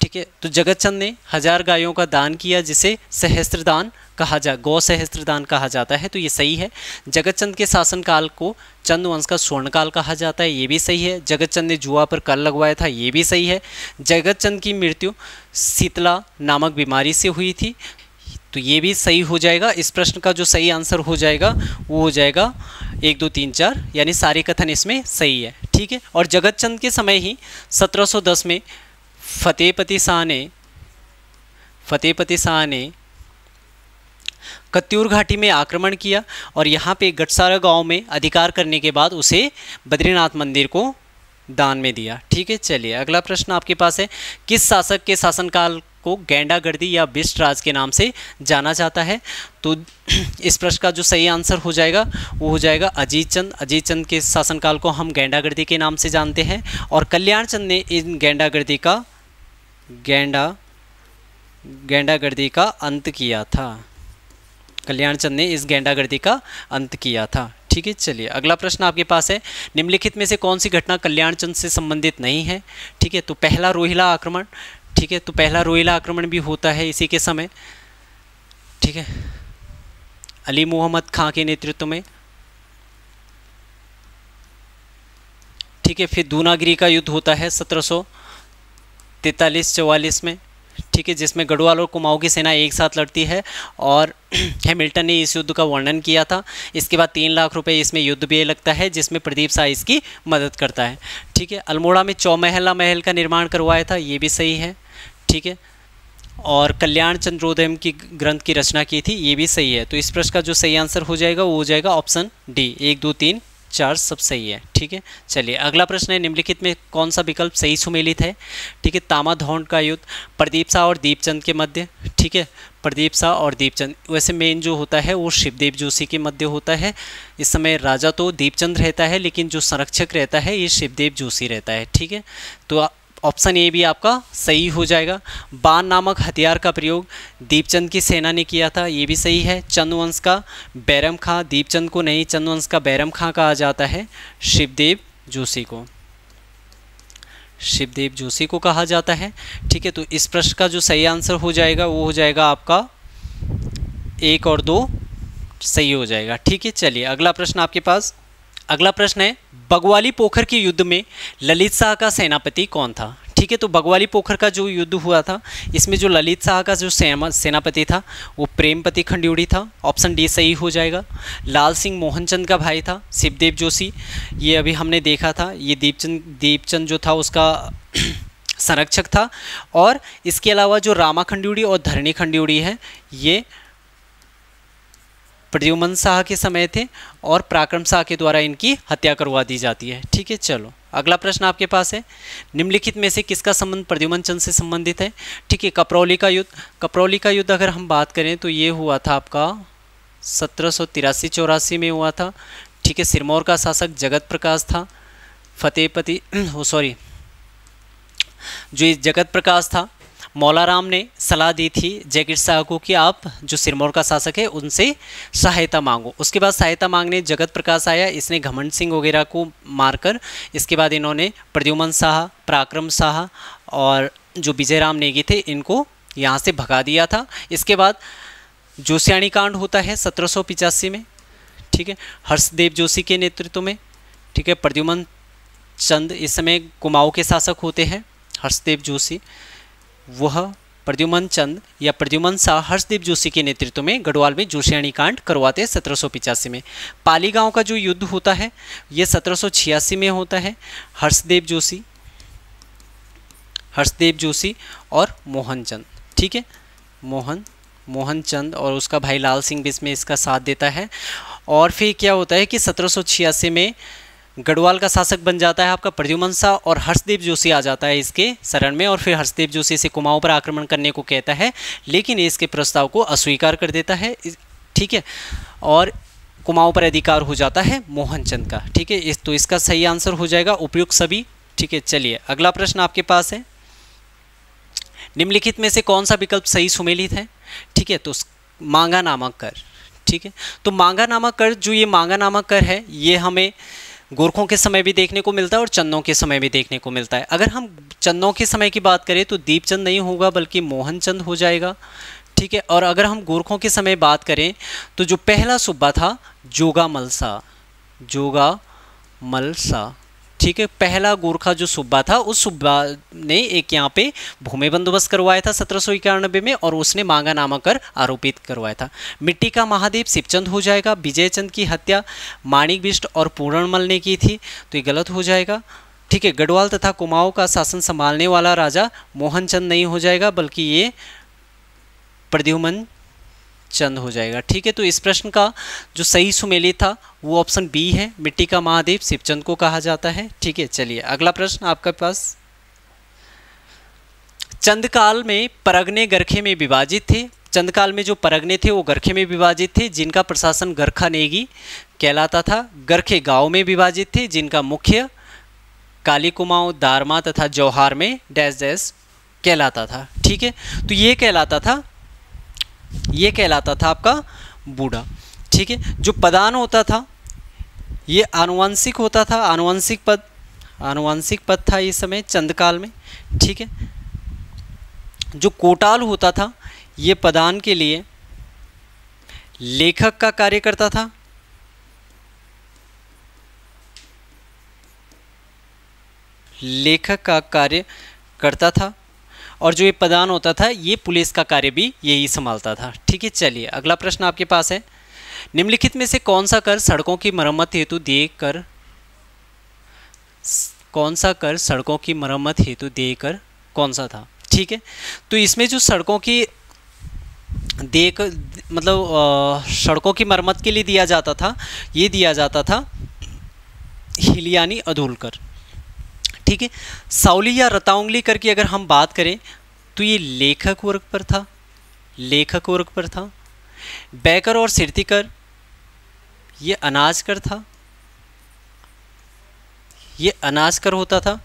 ठीक है तो जगत चंद ने हजार गायों का दान किया जिसे सहस्त्र दान कहा जा गौ सहस्त्र दान कहा जाता है तो ये सही है जगत चंद के शासनकाल को चंद वंश का स्वर्णकाल कहा जाता है ये भी सही है जगत चंद ने जुआ पर कर लगवाया था ये भी सही है जगत चंद की मृत्यु शीतला नामक बीमारी से हुई थी तो ये भी सही हो जाएगा इस प्रश्न का जो सही आंसर हो जाएगा वो हो जाएगा एक दो तीन चार यानी सारे कथन इसमें सही है ठीक है और जगत चंद के समय ही सत्रह में फतेहपति शाह ने फतेहपति शाह ने कत्यूर घाटी में आक्रमण किया और यहाँ पे गटसारा गांव में अधिकार करने के बाद उसे बद्रीनाथ मंदिर को दान में दिया ठीक है चलिए अगला प्रश्न आपके पास है किस शासक के शासनकाल को गेंडागर्दी गर्दी या बिस्ट राज के नाम से जाना जाता है तो इस प्रश्न का जो सही आंसर हो जाएगा वो हो जाएगा अजीत चंद अजीत चंद के शासनकाल को हम गेंडागर्दी गर्दी के नाम से जानते हैं और कल्याण चंद ने इन गेंडागर्दी गर्दी का गेंडा गेंडागर्दी का अंत किया था कल्याण चंद ने इस गेंडागर्दी का अंत किया था ठीक है चलिए अगला प्रश्न आपके पास है निम्नलिखित में से कौन सी घटना कल्याणचंद से संबंधित नहीं है ठीक है तो पहला रोहिला आक्रमण ठीक है तो पहला रोहिला आक्रमण भी होता है इसी के समय ठीक है अली मोहम्मद खां के नेतृत्व में ठीक है फिर दूनागिरी का युद्ध होता है सत्रह तैतालीस चौवालीस में ठीक है जिसमें गढ़वाल और कुमाऊं की सेना एक साथ लड़ती है और हेमिल्टन ने इस युद्ध का वर्णन किया था इसके बाद तीन लाख रुपए इसमें युद्ध भी लगता है जिसमें प्रदीप शाह इसकी मदद करता है ठीक है अल्मोड़ा में चौमहला महल का निर्माण करवाया था ये भी सही है ठीक है और कल्याण चंद्रोदयम की ग्रंथ की रचना की थी ये भी सही है तो इस प्रश्न का जो सही आंसर हो जाएगा वो हो जाएगा ऑप्शन डी एक दो तीन चार सब सही है ठीक है चलिए अगला प्रश्न है निम्नलिखित में कौन सा विकल्प सही सुमेलित है ठीक है तामा धौंड का युद्ध प्रदीप शाह और दीपचंद के मध्य ठीक है प्रदीप शाह और दीपचंद वैसे मेन जो होता है वो शिवदेव जोशी के मध्य होता है इस समय राजा तो दीपचंद रहता है लेकिन जो संरक्षक रहता है ये शिवदेव जोशी रहता है ठीक है तो ऑप्शन ए भी आपका सही हो जाएगा बाण नामक हथियार का प्रयोग दीपचंद की सेना ने किया था ये भी सही है चंदवंश का बैरम खां दीपचंद को नहीं चंदवंश का बैरम खां कहा जाता है शिवदेव जोशी को शिवदेव जोशी को कहा जाता है ठीक है तो इस प्रश्न का जो सही आंसर हो जाएगा वो हो जाएगा आपका एक और दो सही हो जाएगा ठीक है चलिए अगला प्रश्न आपके पास अगला प्रश्न है बगवाली पोखर के युद्ध में ललित शाह का सेनापति कौन था ठीक है तो बगवाली पोखर का जो युद्ध हुआ था इसमें जो ललित शाह का जो सेनापति था वो प्रेमपति खंड्यूड़ी था ऑप्शन डी सही हो जाएगा लाल सिंह मोहनचंद का भाई था शिवदेव जोशी ये अभी हमने देखा था ये दीपचंद दीपचंद जो था उसका संरक्षक था और इसके अलावा जो रामा खंड्यूड़ी और धरणी खंड्यूड़ी है ये प्रद्युमन शाह के समय थे और पराक्रम शाह के द्वारा इनकी हत्या करवा दी जाती है ठीक है चलो अगला प्रश्न आपके पास है निम्नलिखित में से किसका संबंध प्रद्युमन चंद से संबंधित है ठीक है कपरौली का युद्ध कपरौली का युद्ध अगर हम बात करें तो ये हुआ था आपका सत्रह सौ तिरासी चौरासी में हुआ था ठीक है सिरमौर का शासक जगत प्रकाश था फतेहपति सॉरी जो ये जगत प्रकाश था मौलाराम ने सलाह दी थी जैकिट शाह को कि आप जो सिरमौर का शासक है उनसे सहायता मांगो उसके बाद सहायता मांगने जगत प्रकाश आया इसने घमंड सिंह वगैरह को मारकर इसके बाद इन्होंने प्रद्युमन शाह पराक्रम शाह और जो विजय राम नेगी थे इनको यहाँ से भगा दिया था इसके बाद जोशियाणी कांड होता है सत्रह में ठीक है हर्षदेव जोशी के नेतृत्व में ठीक है प्रद्युमन चंद इस समय कुमाऊँ के शासक होते हैं हर्षदेव जोशी वह प्रद्युमन चंद या प्रद्युमन शाह हर्षदीप जोशी के नेतृत्व में गढ़वाल में जोशियाणी कांड करवाते हैं सत्रह में पाली गांव का जो युद्ध होता है यह सत्रह में होता है हर्षदेव जोशी हर्षदेव जोशी और मोहन चंद ठीक है मोहन मोहन चंद और उसका भाई लाल सिंह भी इसमें इसका साथ देता है और फिर क्या होता है कि सत्रह में गढ़वाल का शासक बन जाता है आपका प्रद्युमन शाह और हर्षदेव जोशी आ जाता है इसके शरण में और फिर हर्षदेव जोशी से कुमाऊं पर आक्रमण करने को कहता है लेकिन इसके प्रस्ताव को अस्वीकार कर देता है ठीक है और कुमाऊं पर अधिकार हो जाता है मोहनचंद का ठीक है इस तो इसका सही आंसर हो जाएगा उपयुक्त सभी ठीक है चलिए अगला प्रश्न आपके पास है निम्नलिखित में से कौन सा विकल्प सही सुमेलित है ठीक है तो मांगा नामक कर ठीक है तो मांगा नामक कर जो ये मांगा नामक कर है ये हमें गोरखों के समय भी देखने को मिलता है और चन्नों के समय भी देखने को मिलता है अगर हम चन्नों के समय की बात करें तो दीपचंद नहीं होगा बल्कि मोहनचंद हो जाएगा ठीक है और अगर हम गोरखों के समय बात करें तो जो पहला सूबा था जोगा मलसा जोगा मलसा ठीक है पहला गोरखा जो सूबा था उस सूबा ने एक यहाँ पे भूमि बंदोबस्त करवाया था सत्रह में और उसने मांगा नामा कर आरोपित करवाया था मिट्टी का महादेव शिवचंद हो जाएगा विजयचंद की हत्या माणिक बिष्ट और पूर्णमल ने की थी तो ये गलत हो जाएगा ठीक है गढ़वाल तथा कुमाऊं का शासन संभालने वाला राजा मोहनचंद नहीं हो जाएगा बल्कि ये प्रद्युमन चंद हो जाएगा ठीक है तो इस प्रश्न का जो सही सुमेली था वो ऑप्शन बी है मिट्टी का महादेव शिवचंद को कहा जाता है ठीक है चलिए अगला प्रश्न आपके पास चंदकाल में परगने गरखे में विभाजित थे चंदकाल में जो परगने थे वो गरखे में विभाजित थे जिनका प्रशासन गरखा नेगी कहलाता था गरखे गांव में विभाजित थे जिनका मुख्य काली कुमाऊँ दारमा तथा जौहार में डैश डैश कहलाता था ठीक है तो ये कहलाता था ये कहलाता था आपका बूढ़ा ठीक है जो पदान होता था ये आनुवंशिक होता था आनुवंशिक पद आनुवंशिक पद था इस समय चंदकाल में ठीक है जो कोटाल होता था ये पदान के लिए लेखक का कार्य करता था लेखक का कार्य करता था और जो ये प्रधान होता था ये पुलिस का कार्य भी यही संभालता था ठीक है चलिए अगला प्रश्न आपके पास है निम्नलिखित में से कौन सा कर सड़कों की मरम्मत हेतु दिए कर कौन सा कर सड़कों की मरम्मत हेतु दिए कर कौन सा था ठीक है तो इसमें जो सड़कों की दे कर मतलब आ, सड़कों की मरम्मत के लिए दिया जाता था ये दिया जाता था हिलियानी अधूलकर ठीक है साउली या रताउंगली करके अगर हम बात करें तो ये लेखक वर्ग पर था लेखक वर्ग पर था बैकर और सिरतिकर ये अनाज कर था ये अनाज कर होता था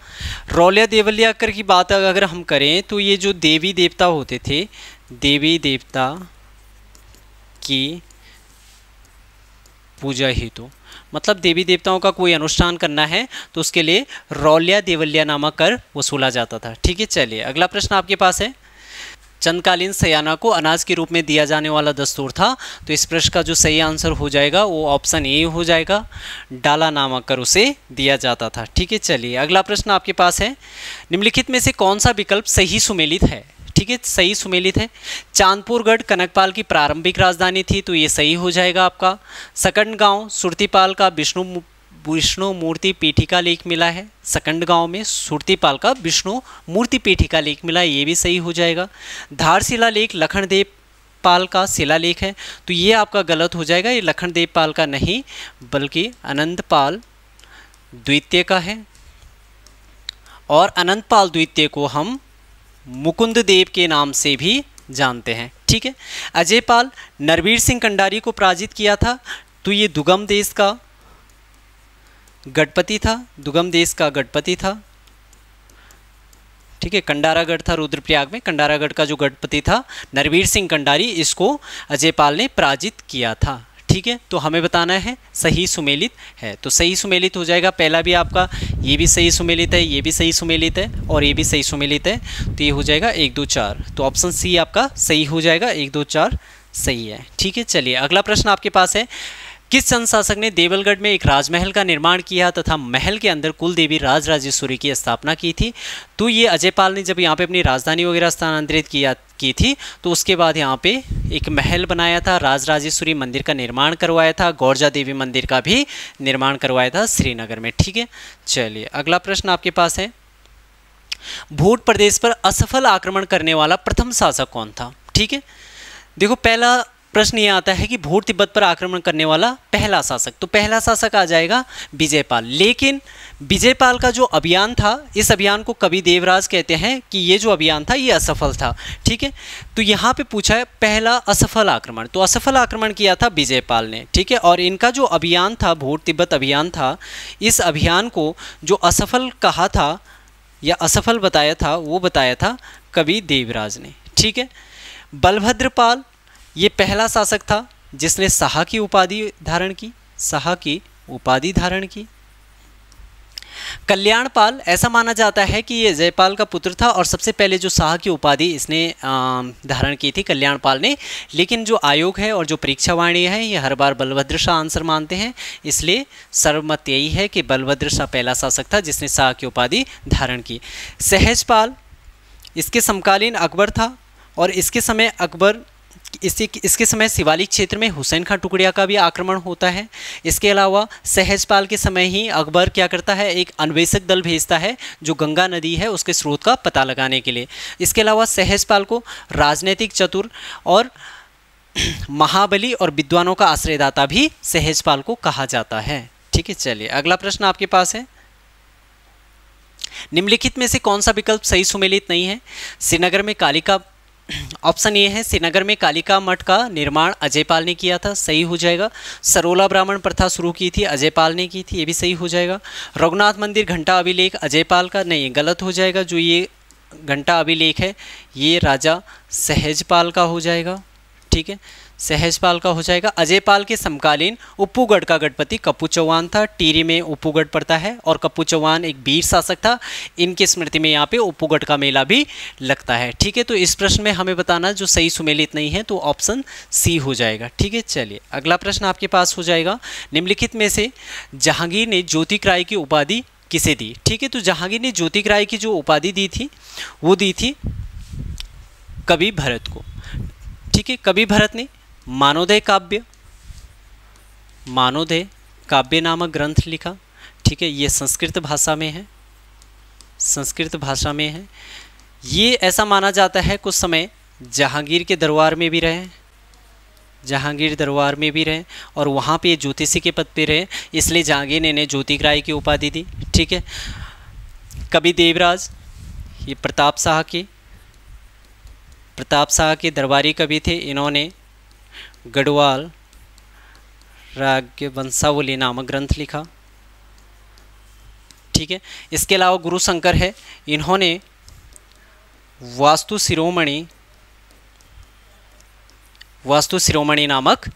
रौलिया देवलिया कर की बात अगर हम करें तो ये जो देवी देवता होते थे देवी देवता की पूजा हेतु तो। मतलब देवी देवताओं का कोई अनुष्ठान करना है तो उसके लिए रौल्या देवल्या नामक कर वसूला जाता था ठीक है चलिए अगला प्रश्न आपके पास है चंदकालीन सयाना को अनाज के रूप में दिया जाने वाला दस्तूर था तो इस प्रश्न का जो सही आंसर हो जाएगा वो ऑप्शन ए हो जाएगा डाला नामक कर उसे दिया जाता था ठीक है चलिए अगला प्रश्न आपके पास है निम्नलिखित में से कौन सा विकल्प सही सुमेलित है ठीक है सही सुमेलित है चांदपुरगढ़ कनकपाल की प्रारंभिक राजधानी थी तो ये सही हो जाएगा आपका सकंड गांव सुरतीपाल का विष्णु विष्णु मूर्ति पीठिका लेख मिला है सकंड गांव में सुरतीपाल का विष्णु मूर्ति पीठिका लेख मिला है ये भी सही हो जाएगा धारशिला लेख लखनदेव पाल का शिलालेख है तो ये आपका गलत हो जाएगा ये लखनदेव पाल का नहीं बल्कि अनंतपाल द्वितीय का है और अनंतपाल द्वितीय को हम मुकुंद देव के नाम से भी जानते हैं ठीक है अजय पाल नरवीर सिंह कंडारी को पराजित किया था तो ये दुगम देश का गणपति था दुगम देश का गणपति था ठीक है कंडारागढ़ था रुद्रप्रयाग में कंडारागढ़ का जो गणपति था नरवीर सिंह कंडारी इसको अजयपाल ने पराजित किया था ठीक है तो हमें बताना है सही सुमेलित है तो सही सुमेलित हो जाएगा पहला भी आपका ये भी सही सुमेलित है ये भी सही सुमेलित है और ये भी सही सुमेलित है तो ये हो जाएगा एक दो चार तो ऑप्शन सी आपका सही हो जाएगा एक दो चार सही है ठीक है चलिए अगला प्रश्न आपके पास है किस संशासक ने देवलगढ़ में एक राजमहल का निर्माण किया तथा महल के अंदर कुल देवी राजराजेश्वरी की स्थापना की थी तो ये अजयपाल ने जब यहाँ पे अपनी राजधानी वगैरह स्थानांतरित किया की थी तो उसके बाद यहाँ पे एक महल बनाया था राजराजेश्वरी मंदिर का निर्माण करवाया था गौरजा देवी मंदिर का भी निर्माण करवाया था श्रीनगर में ठीक है चलिए अगला प्रश्न आपके पास है भूट प्रदेश पर असफल आक्रमण करने वाला प्रथम शासक कौन था ठीक है देखो पहला प्रश्न ये आता है कि भोर तिब्बत पर आक्रमण करने वाला पहला शासक तो पहला शासक आ जाएगा विजयपाल लेकिन विजयपाल का जो अभियान था इस अभियान को कवि देवराज कहते हैं कि ये जो अभियान था ये असफल था ठीक है तो यहाँ पे पूछा है पहला असफल आक्रमण तो असफल आक्रमण किया था विजयपाल ने ठीक है और इनका जो अभियान था भोर तिब्बत अभियान था इस अभियान को जो असफल कहा था या असफल बताया था वो बताया था कवि देवराज ने ठीक है बलभद्रपाल ये पहला शासक था जिसने शाह की उपाधि धारण की शाह की उपाधि धारण की कल्याणपाल ऐसा माना जाता है कि ये जयपाल का पुत्र था और सबसे पहले जो शाह की उपाधि इसने धारण की थी कल्याणपाल ने लेकिन जो आयोग है और जो परीक्षावाणी है ये हर बार बलभद्र शाह आंसर मानते हैं इसलिए सर्वमत यही है कि बलभद्र शाह पहला शासक था जिसने शाह की उपाधि धारण की सहजपाल इसके समकालीन अकबर था और इसके समय अकबर इसी इसके समय शिवालिक क्षेत्र में हुसैन खां टुकड़िया का भी आक्रमण होता है इसके अलावा सहजपाल के समय ही अकबर क्या करता है एक अन्वेषक दल भेजता है जो गंगा नदी है उसके स्रोत का पता लगाने के लिए इसके अलावा सहजपाल को राजनीतिक चतुर और महाबली और विद्वानों का आश्रयदाता भी सहजपाल को कहा जाता है ठीक है चलिए अगला प्रश्न आपके पास है निम्नलिखित में से कौन सा विकल्प सही सुमेलित नहीं है श्रीनगर में कालिका ऑप्शन ए है श्रीनगर में कालिका मठ का निर्माण अजयपाल ने किया था सही हो जाएगा सरोला ब्राह्मण प्रथा शुरू की थी अजयपाल ने की थी ये भी सही हो जाएगा रघुनाथ मंदिर घंटा अभिलेख अजयपाल का नहीं गलत हो जाएगा जो ये घंटा अभिलेख है ये राजा सहजपाल का हो जाएगा ठीक है सहजपाल का हो जाएगा अजयपाल के समकालीन उप्पूगढ़ का गणपति कप्पू चौहान था टीरी में उप्पूगढ़ पड़ता है और कप्पू चौहान एक वीर शासक था इनकी स्मृति में यहाँ पे उप्पूगढ़ का मेला भी लगता है ठीक है तो इस प्रश्न में हमें बताना जो सही सुमेलित नहीं है तो ऑप्शन सी हो जाएगा ठीक है चलिए अगला प्रश्न आपके पास हो जाएगा निम्नलिखित में से जहांगीर ने ज्योतिक राय की उपाधि किसे दी ठीक है तो जहांगीर ने ज्योति राय की जो उपाधि दी थी वो दी थी कवि भरत को ठीक है कवि भरत ने मानोदय काव्य मानोदय काव्य नामक ग्रंथ लिखा ठीक है ये संस्कृत भाषा में है संस्कृत भाषा में है ये ऐसा माना जाता है कुछ समय जहांगीर के दरबार में भी रहे जहांगीर दरबार में भी रहे और वहाँ पे ये ज्योतिषी के पद पे रहे इसलिए जहांगीर ने इन्हें ज्योतिक राय की उपाधि दी ठीक है कवि देवराज ये प्रताप शाह के प्रताप शाह के दरबारी कवि थे इन्होंने गढ़वाल राग्य वंशावली नामक ग्रंथ लिखा ठीक है इसके अलावा गुरु शंकर है इन्होंने वास्तु शिरोमणि वास्तु शिरोमणि नामक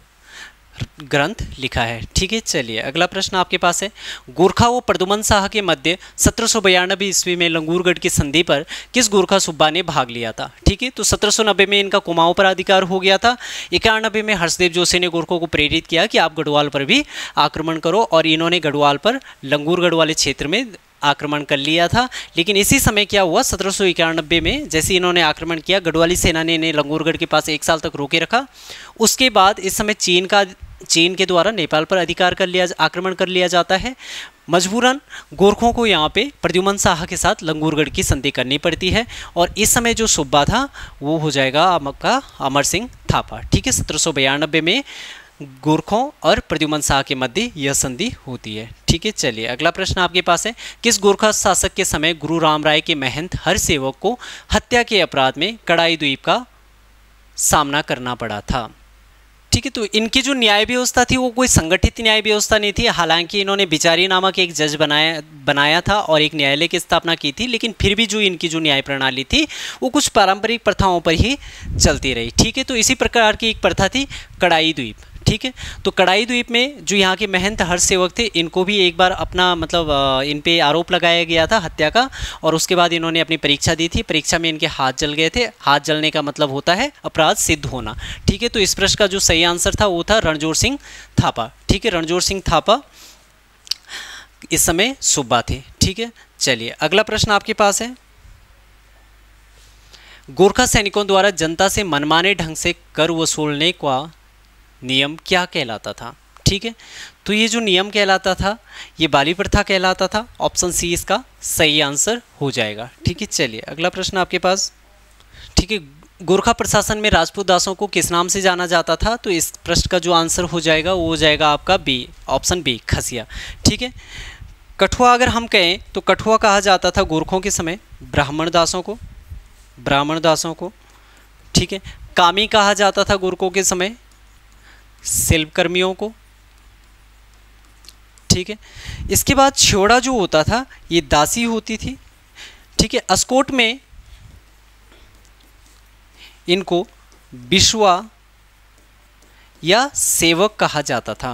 ग्रंथ लिखा है ठीक है चलिए अगला प्रश्न आपके पास है गोरखा व प्रदुमन शाह के मध्य सत्रह सौ बयानबे ईस्वी में लंगूरगढ़ की संधि पर किस गोरखा सुब्बा ने भाग लिया था ठीक है तो सत्रह सौ नब्बे में इनका कुमाऊं पर अधिकार हो गया था इक्यानबे में हर्षदेव जोशी ने गोरखों को प्रेरित किया कि आप गढ़वाल पर भी आक्रमण करो और इन्होंने गढ़वाल पर लंगूरगढ़ वाले क्षेत्र में आक्रमण कर लिया था लेकिन इसी समय क्या हुआ सत्रह में जैसे इन्होंने आक्रमण किया गढ़वाली सेना ने इन्हें लंगूरगढ़ के पास एक साल तक रोके रखा उसके बाद इस समय चीन का चीन के द्वारा नेपाल पर अधिकार कर लिया आक्रमण कर लिया जाता है मजबूरन गोरखों को यहाँ पे प्रद्युमन शाह के साथ लंगूरगढ़ की संधि करनी पड़ती है और इस समय जो सूबा था वो हो जाएगा आपका अमर सिंह थापा ठीक है सत्रह में गोरखों और प्रद्युमन शाह के मध्य यह संधि होती है ठीक है चलिए अगला प्रश्न आपके पास है किस गोरखा शासक के समय गुरु राम राय के महंत हर सेवक को हत्या के अपराध में कड़ाई द्वीप का सामना करना पड़ा था ठीक है तो इनकी जो न्याय व्यवस्था थी वो कोई संगठित न्याय व्यवस्था नहीं थी हालांकि इन्होंने बिचारी नामक एक जज बनाया बनाया था और एक न्यायालय की स्थापना की थी लेकिन फिर भी जो इनकी जो न्याय प्रणाली थी वो कुछ पारंपरिक प्रथाओं पर ही चलती रही ठीक है तो इसी प्रकार की एक प्रथा थी कड़ाई द्वीप ठीक है तो कड़ाई द्वीप में जो यहाँ के महंत हर सेवक थे इनको भी एक बार अपना मतलब इन पे आरोप लगाया गया था हत्या का और उसके बाद इन्होंने अपनी परीक्षा दी थी परीक्षा में इनके हाथ जल गए थे हाथ जलने का मतलब होता है अपराध सिद्ध होना ठीक है तो इस प्रश्न का जो सही आंसर था वो था रणजोर सिंह थापा ठीक है रणजोर सिंह थापा इस समय सुब्बा थे ठीक है चलिए अगला प्रश्न आपके पास है गोरखा सैनिकों द्वारा जनता से मनमाने ढंग से कर वसूलने का नियम क्या कहलाता था ठीक है तो ये जो नियम कहलाता था ये बाली प्रथा कहलाता था ऑप्शन सी इसका सही आंसर हो जाएगा ठीक है चलिए अगला प्रश्न आपके पास ठीक है गोरखा प्रशासन में राजपूत दासों को किस नाम से जाना जाता था तो इस प्रश्न का जो आंसर हो जाएगा वो हो जाएगा आपका बी ऑप्शन बी खसिया ठीक है कठुआ अगर हम कहें तो कठुआ कहा जाता था गोरखों के समय ब्राह्मण दासों को ब्राह्मण दासों को ठीक है कामी कहा जाता था गोरखों के समय सेल्फ कर्मियों को ठीक है इसके बाद छोड़ा जो होता था ये दासी होती थी ठीक है अस्कोट में इनको विश्वा या सेवक कहा जाता था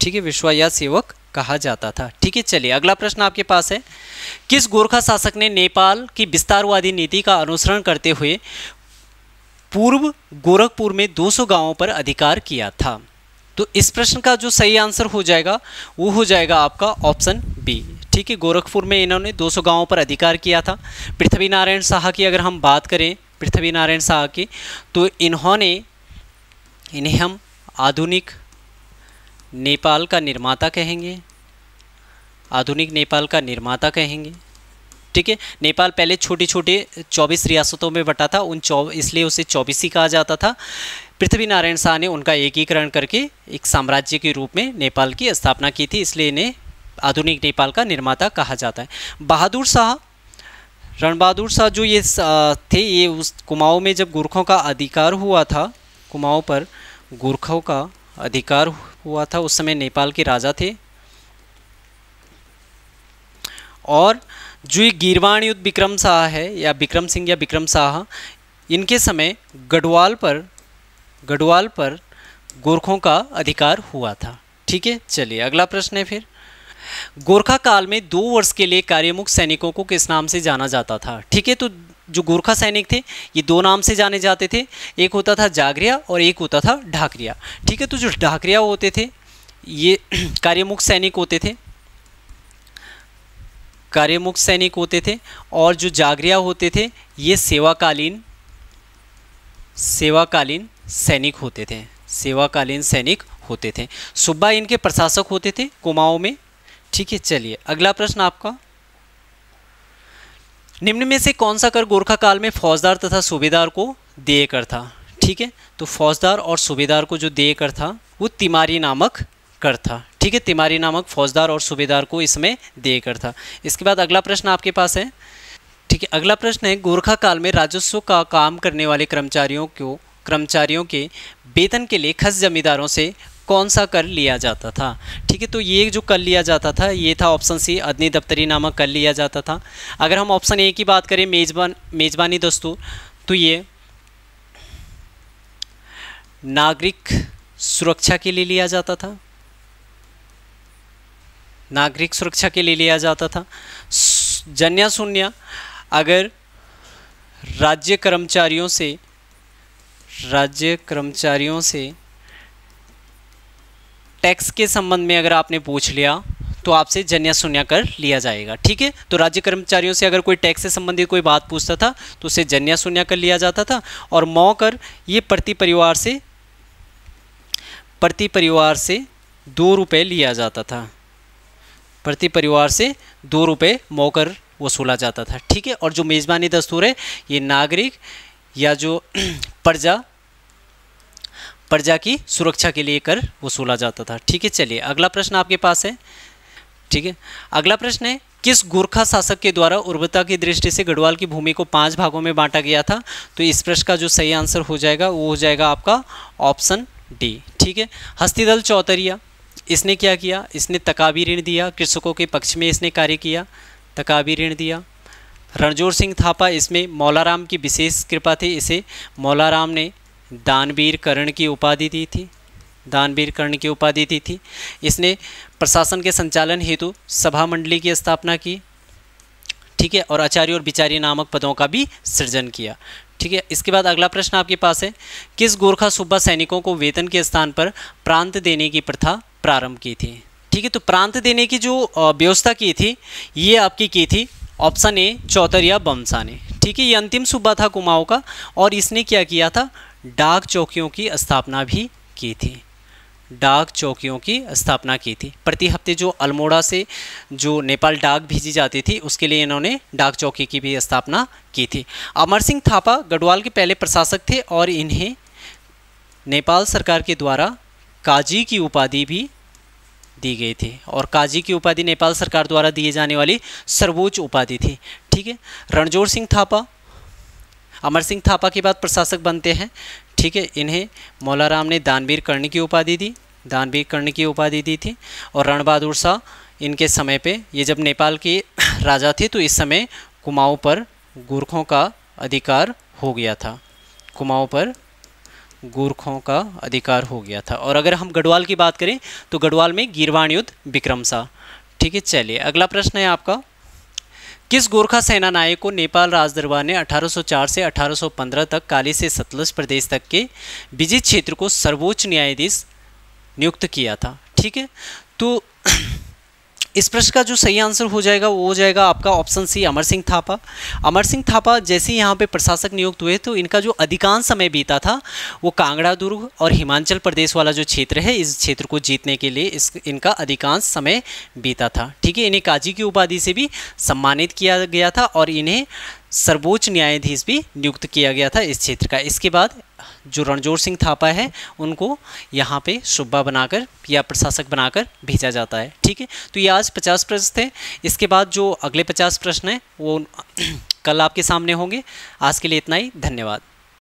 ठीक है विश्वा या सेवक कहा जाता था ठीक है चलिए अगला प्रश्न आपके पास है किस गोरखा शासक ने नेपाल की विस्तारवादी नीति का अनुसरण करते हुए पूर्व गोरखपुर में 200 गांवों पर अधिकार किया था तो इस प्रश्न का जो सही आंसर हो जाएगा वो हो जाएगा आपका ऑप्शन बी ठीक है गोरखपुर में इन्होंने 200 गांवों पर अधिकार किया था पृथ्वी नारायण शाह की अगर हम बात करें पृथ्वी नारायण शाह की तो इन्होंने इन्हें हम आधुनिक नेपाल का निर्माता कहेंगे आधुनिक नेपाल का निर्माता कहेंगे ठीक है नेपाल पहले छोटी छोटे चौबीस रियासतों में बटा था उन चौ इसलिए उसे चौबीसी कहा जाता था पृथ्वी नारायण शाह ने उनका एकीकरण करके एक साम्राज्य के रूप में नेपाल की स्थापना की थी इसलिए इन्हें आधुनिक नेपाल का निर्माता कहा जाता है बहादुर शाह रणबहादुर शाह जो ये थे ये उस कुमाऊँ में जब गुरखों का अधिकार हुआ था कुमाऊँ पर गुरखों का अधिकार हुआ था उस समय नेपाल के राजा थे और जो ये गीरवाण युद्ध विक्रम शाह है या विक्रम सिंह या विक्रम शाह इनके समय गढ़वाल पर गढ़वाल पर गोरखों का अधिकार हुआ था ठीक है चलिए अगला प्रश्न है फिर गोरखा काल में दो वर्ष के लिए कार्यमुख सैनिकों को किस नाम से जाना जाता था ठीक है तो जो गोरखा सैनिक थे ये दो नाम से जाने जाते थे एक होता था जागरिया और एक होता था ढाकरिया ठीक है तो जो ढाकरिया होते थे ये कार्यमुख सैनिक होते थे कार्यमुख सैनिक होते थे और जो जागरिया होते थे ये सेवाकालीन सेवाकालीन सैनिक होते थे सेवाकालीन सैनिक होते थे सुब्बा इनके प्रशासक होते थे कुमाऊं में ठीक है चलिए अगला प्रश्न आपका निम्न में से कौन सा कर गोरखा काल में फौजदार तथा सूबेदार को दे कर था ठीक है तो फौजदार और सूबेदार को जो दे कर था वो तिमारी नामक कर था ठीक है तिमारी नामक फौजदार और सूबेदार को इसमें देकर था इसके बाद अगला प्रश्न आपके पास है ठीक है अगला प्रश्न है गोरखा काल में राजस्व का काम करने वाले कर्मचारियों को कर्मचारियों के वेतन के लिए खस जमींदारों से कौन सा कर लिया जाता था ठीक है तो ये जो कर लिया जाता था ये था ऑप्शन सी अदनी दफ्तरी नामक कर लिया जाता था अगर हम ऑप्शन ए की बात करें मेजबान मेजबानी दस्तूर तो ये नागरिक सुरक्षा के लिए लिया जाता था नागरिक सुरक्षा के लिए लिया जाता था जन्या शून्य अगर राज्य कर्मचारियों से राज्य कर्मचारियों से टैक्स के संबंध में अगर आपने पूछ लिया तो आपसे जन्या शून्य कर लिया जाएगा ठीक है तो राज्य कर्मचारियों से अगर कोई टैक्स से संबंधित कोई बात पूछता था तो उसे जन्या शून्य कर लिया जाता था और मौ कर ये प्रति परिवार से प्रति परिवार से दो रुपये लिया जाता था प्रति परिवार से दो रुपये मौकर वसूला जाता था ठीक है और जो मेज़बानी दस्तूर है ये नागरिक या जो प्रजा प्रजा की सुरक्षा के लिए कर वसूला जाता था ठीक है चलिए अगला प्रश्न आपके पास है ठीक है अगला प्रश्न है किस गोरखा शासक के द्वारा उर्वरता की दृष्टि से गढ़वाल की भूमि को पांच भागों में बांटा गया था तो इस प्रश्न का जो सही आंसर हो जाएगा वो हो जाएगा आपका ऑप्शन डी ठीक है हस्तीदल चौतरिया इसने क्या किया इसने तकाबी ऋण दिया कृषकों के पक्ष में इसने कार्य किया तकाबी ऋण दिया रणजोर सिंह थापा इसमें मौलाराम की विशेष कृपा थी इसे मौलाराम ने दानवीर करण की उपाधि दी थी दानवीर कर्ण की उपाधि दी थी इसने प्रशासन के संचालन हेतु सभा मंडली की स्थापना की ठीक है और आचार्य और विचारी नामक पदों का भी सृजन किया ठीक है इसके बाद अगला प्रश्न आपके पास है किस गोरखा सूबा सैनिकों को वेतन के स्थान पर प्रांत देने की प्रथा प्रारंभ की थी ठीक है तो प्रांत देने की जो व्यवस्था की थी ये आपकी की थी ऑप्शन ए चौतरिया बमसा ने ठीक है ये अंतिम सूबा था कुमाऊं का और इसने क्या किया था डाक चौकियों की स्थापना भी की थी डाक चौकियों की स्थापना की थी प्रति हफ्ते जो अल्मोड़ा से जो नेपाल डाक भेजी जाती थी उसके लिए इन्होंने डाक चौकी की भी स्थापना की थी अमर सिंह थापा गढ़वाल के पहले प्रशासक थे और इन्हें नेपाल सरकार के द्वारा काजी की उपाधि भी दी गई थी और काजी की उपाधि नेपाल सरकार द्वारा दिए जाने वाली सर्वोच्च उपाधि थी ठीक है रणजोर सिंह थापा अमर सिंह थापा के बाद प्रशासक बनते हैं ठीक है इन्हें मौलाराम ने दानवीर कर्ण की उपाधि दी दानवीर कर्ण की उपाधि दी थी और रणबहादुर शाह इनके समय पे ये जब नेपाल के राजा थे तो इस समय कुमाऊँ पर गुरखों का अधिकार हो गया था कुमाऊँ पर गोरखों का अधिकार हो गया था और अगर हम गढ़वाल की बात करें तो गढ़वाल में गिरवाण युद्ध विक्रम ठीक है चलिए अगला प्रश्न है आपका किस गोरखा सेना नायक को नेपाल राजदरबार ने 1804 से 1815 तक काली से सतलज प्रदेश तक के विजित क्षेत्र को सर्वोच्च न्यायाधीश नियुक्त किया था ठीक है तो इस प्रश्न का जो सही आंसर हो जाएगा वो हो जाएगा आपका ऑप्शन सी अमर सिंह थापा अमर सिंह थापा जैसे ही यहाँ पे प्रशासक नियुक्त हुए तो इनका जो अधिकांश समय बीता था वो कांगड़ा दुर्ग और हिमाचल प्रदेश वाला जो क्षेत्र है इस क्षेत्र को जीतने के लिए इस इनका अधिकांश समय बीता था ठीक है इन्हें काजी की उपाधि से भी सम्मानित किया गया था और इन्हें सर्वोच्च न्यायाधीश भी नियुक्त किया गया था इस क्षेत्र का इसके बाद जो रणजोर सिंह थापा है उनको यहाँ पे सुब्बा बनाकर या प्रशासक बनाकर भेजा जाता है ठीक है तो ये आज पचास प्रश्न थे इसके बाद जो अगले पचास प्रश्न हैं वो कल आपके सामने होंगे आज के लिए इतना ही धन्यवाद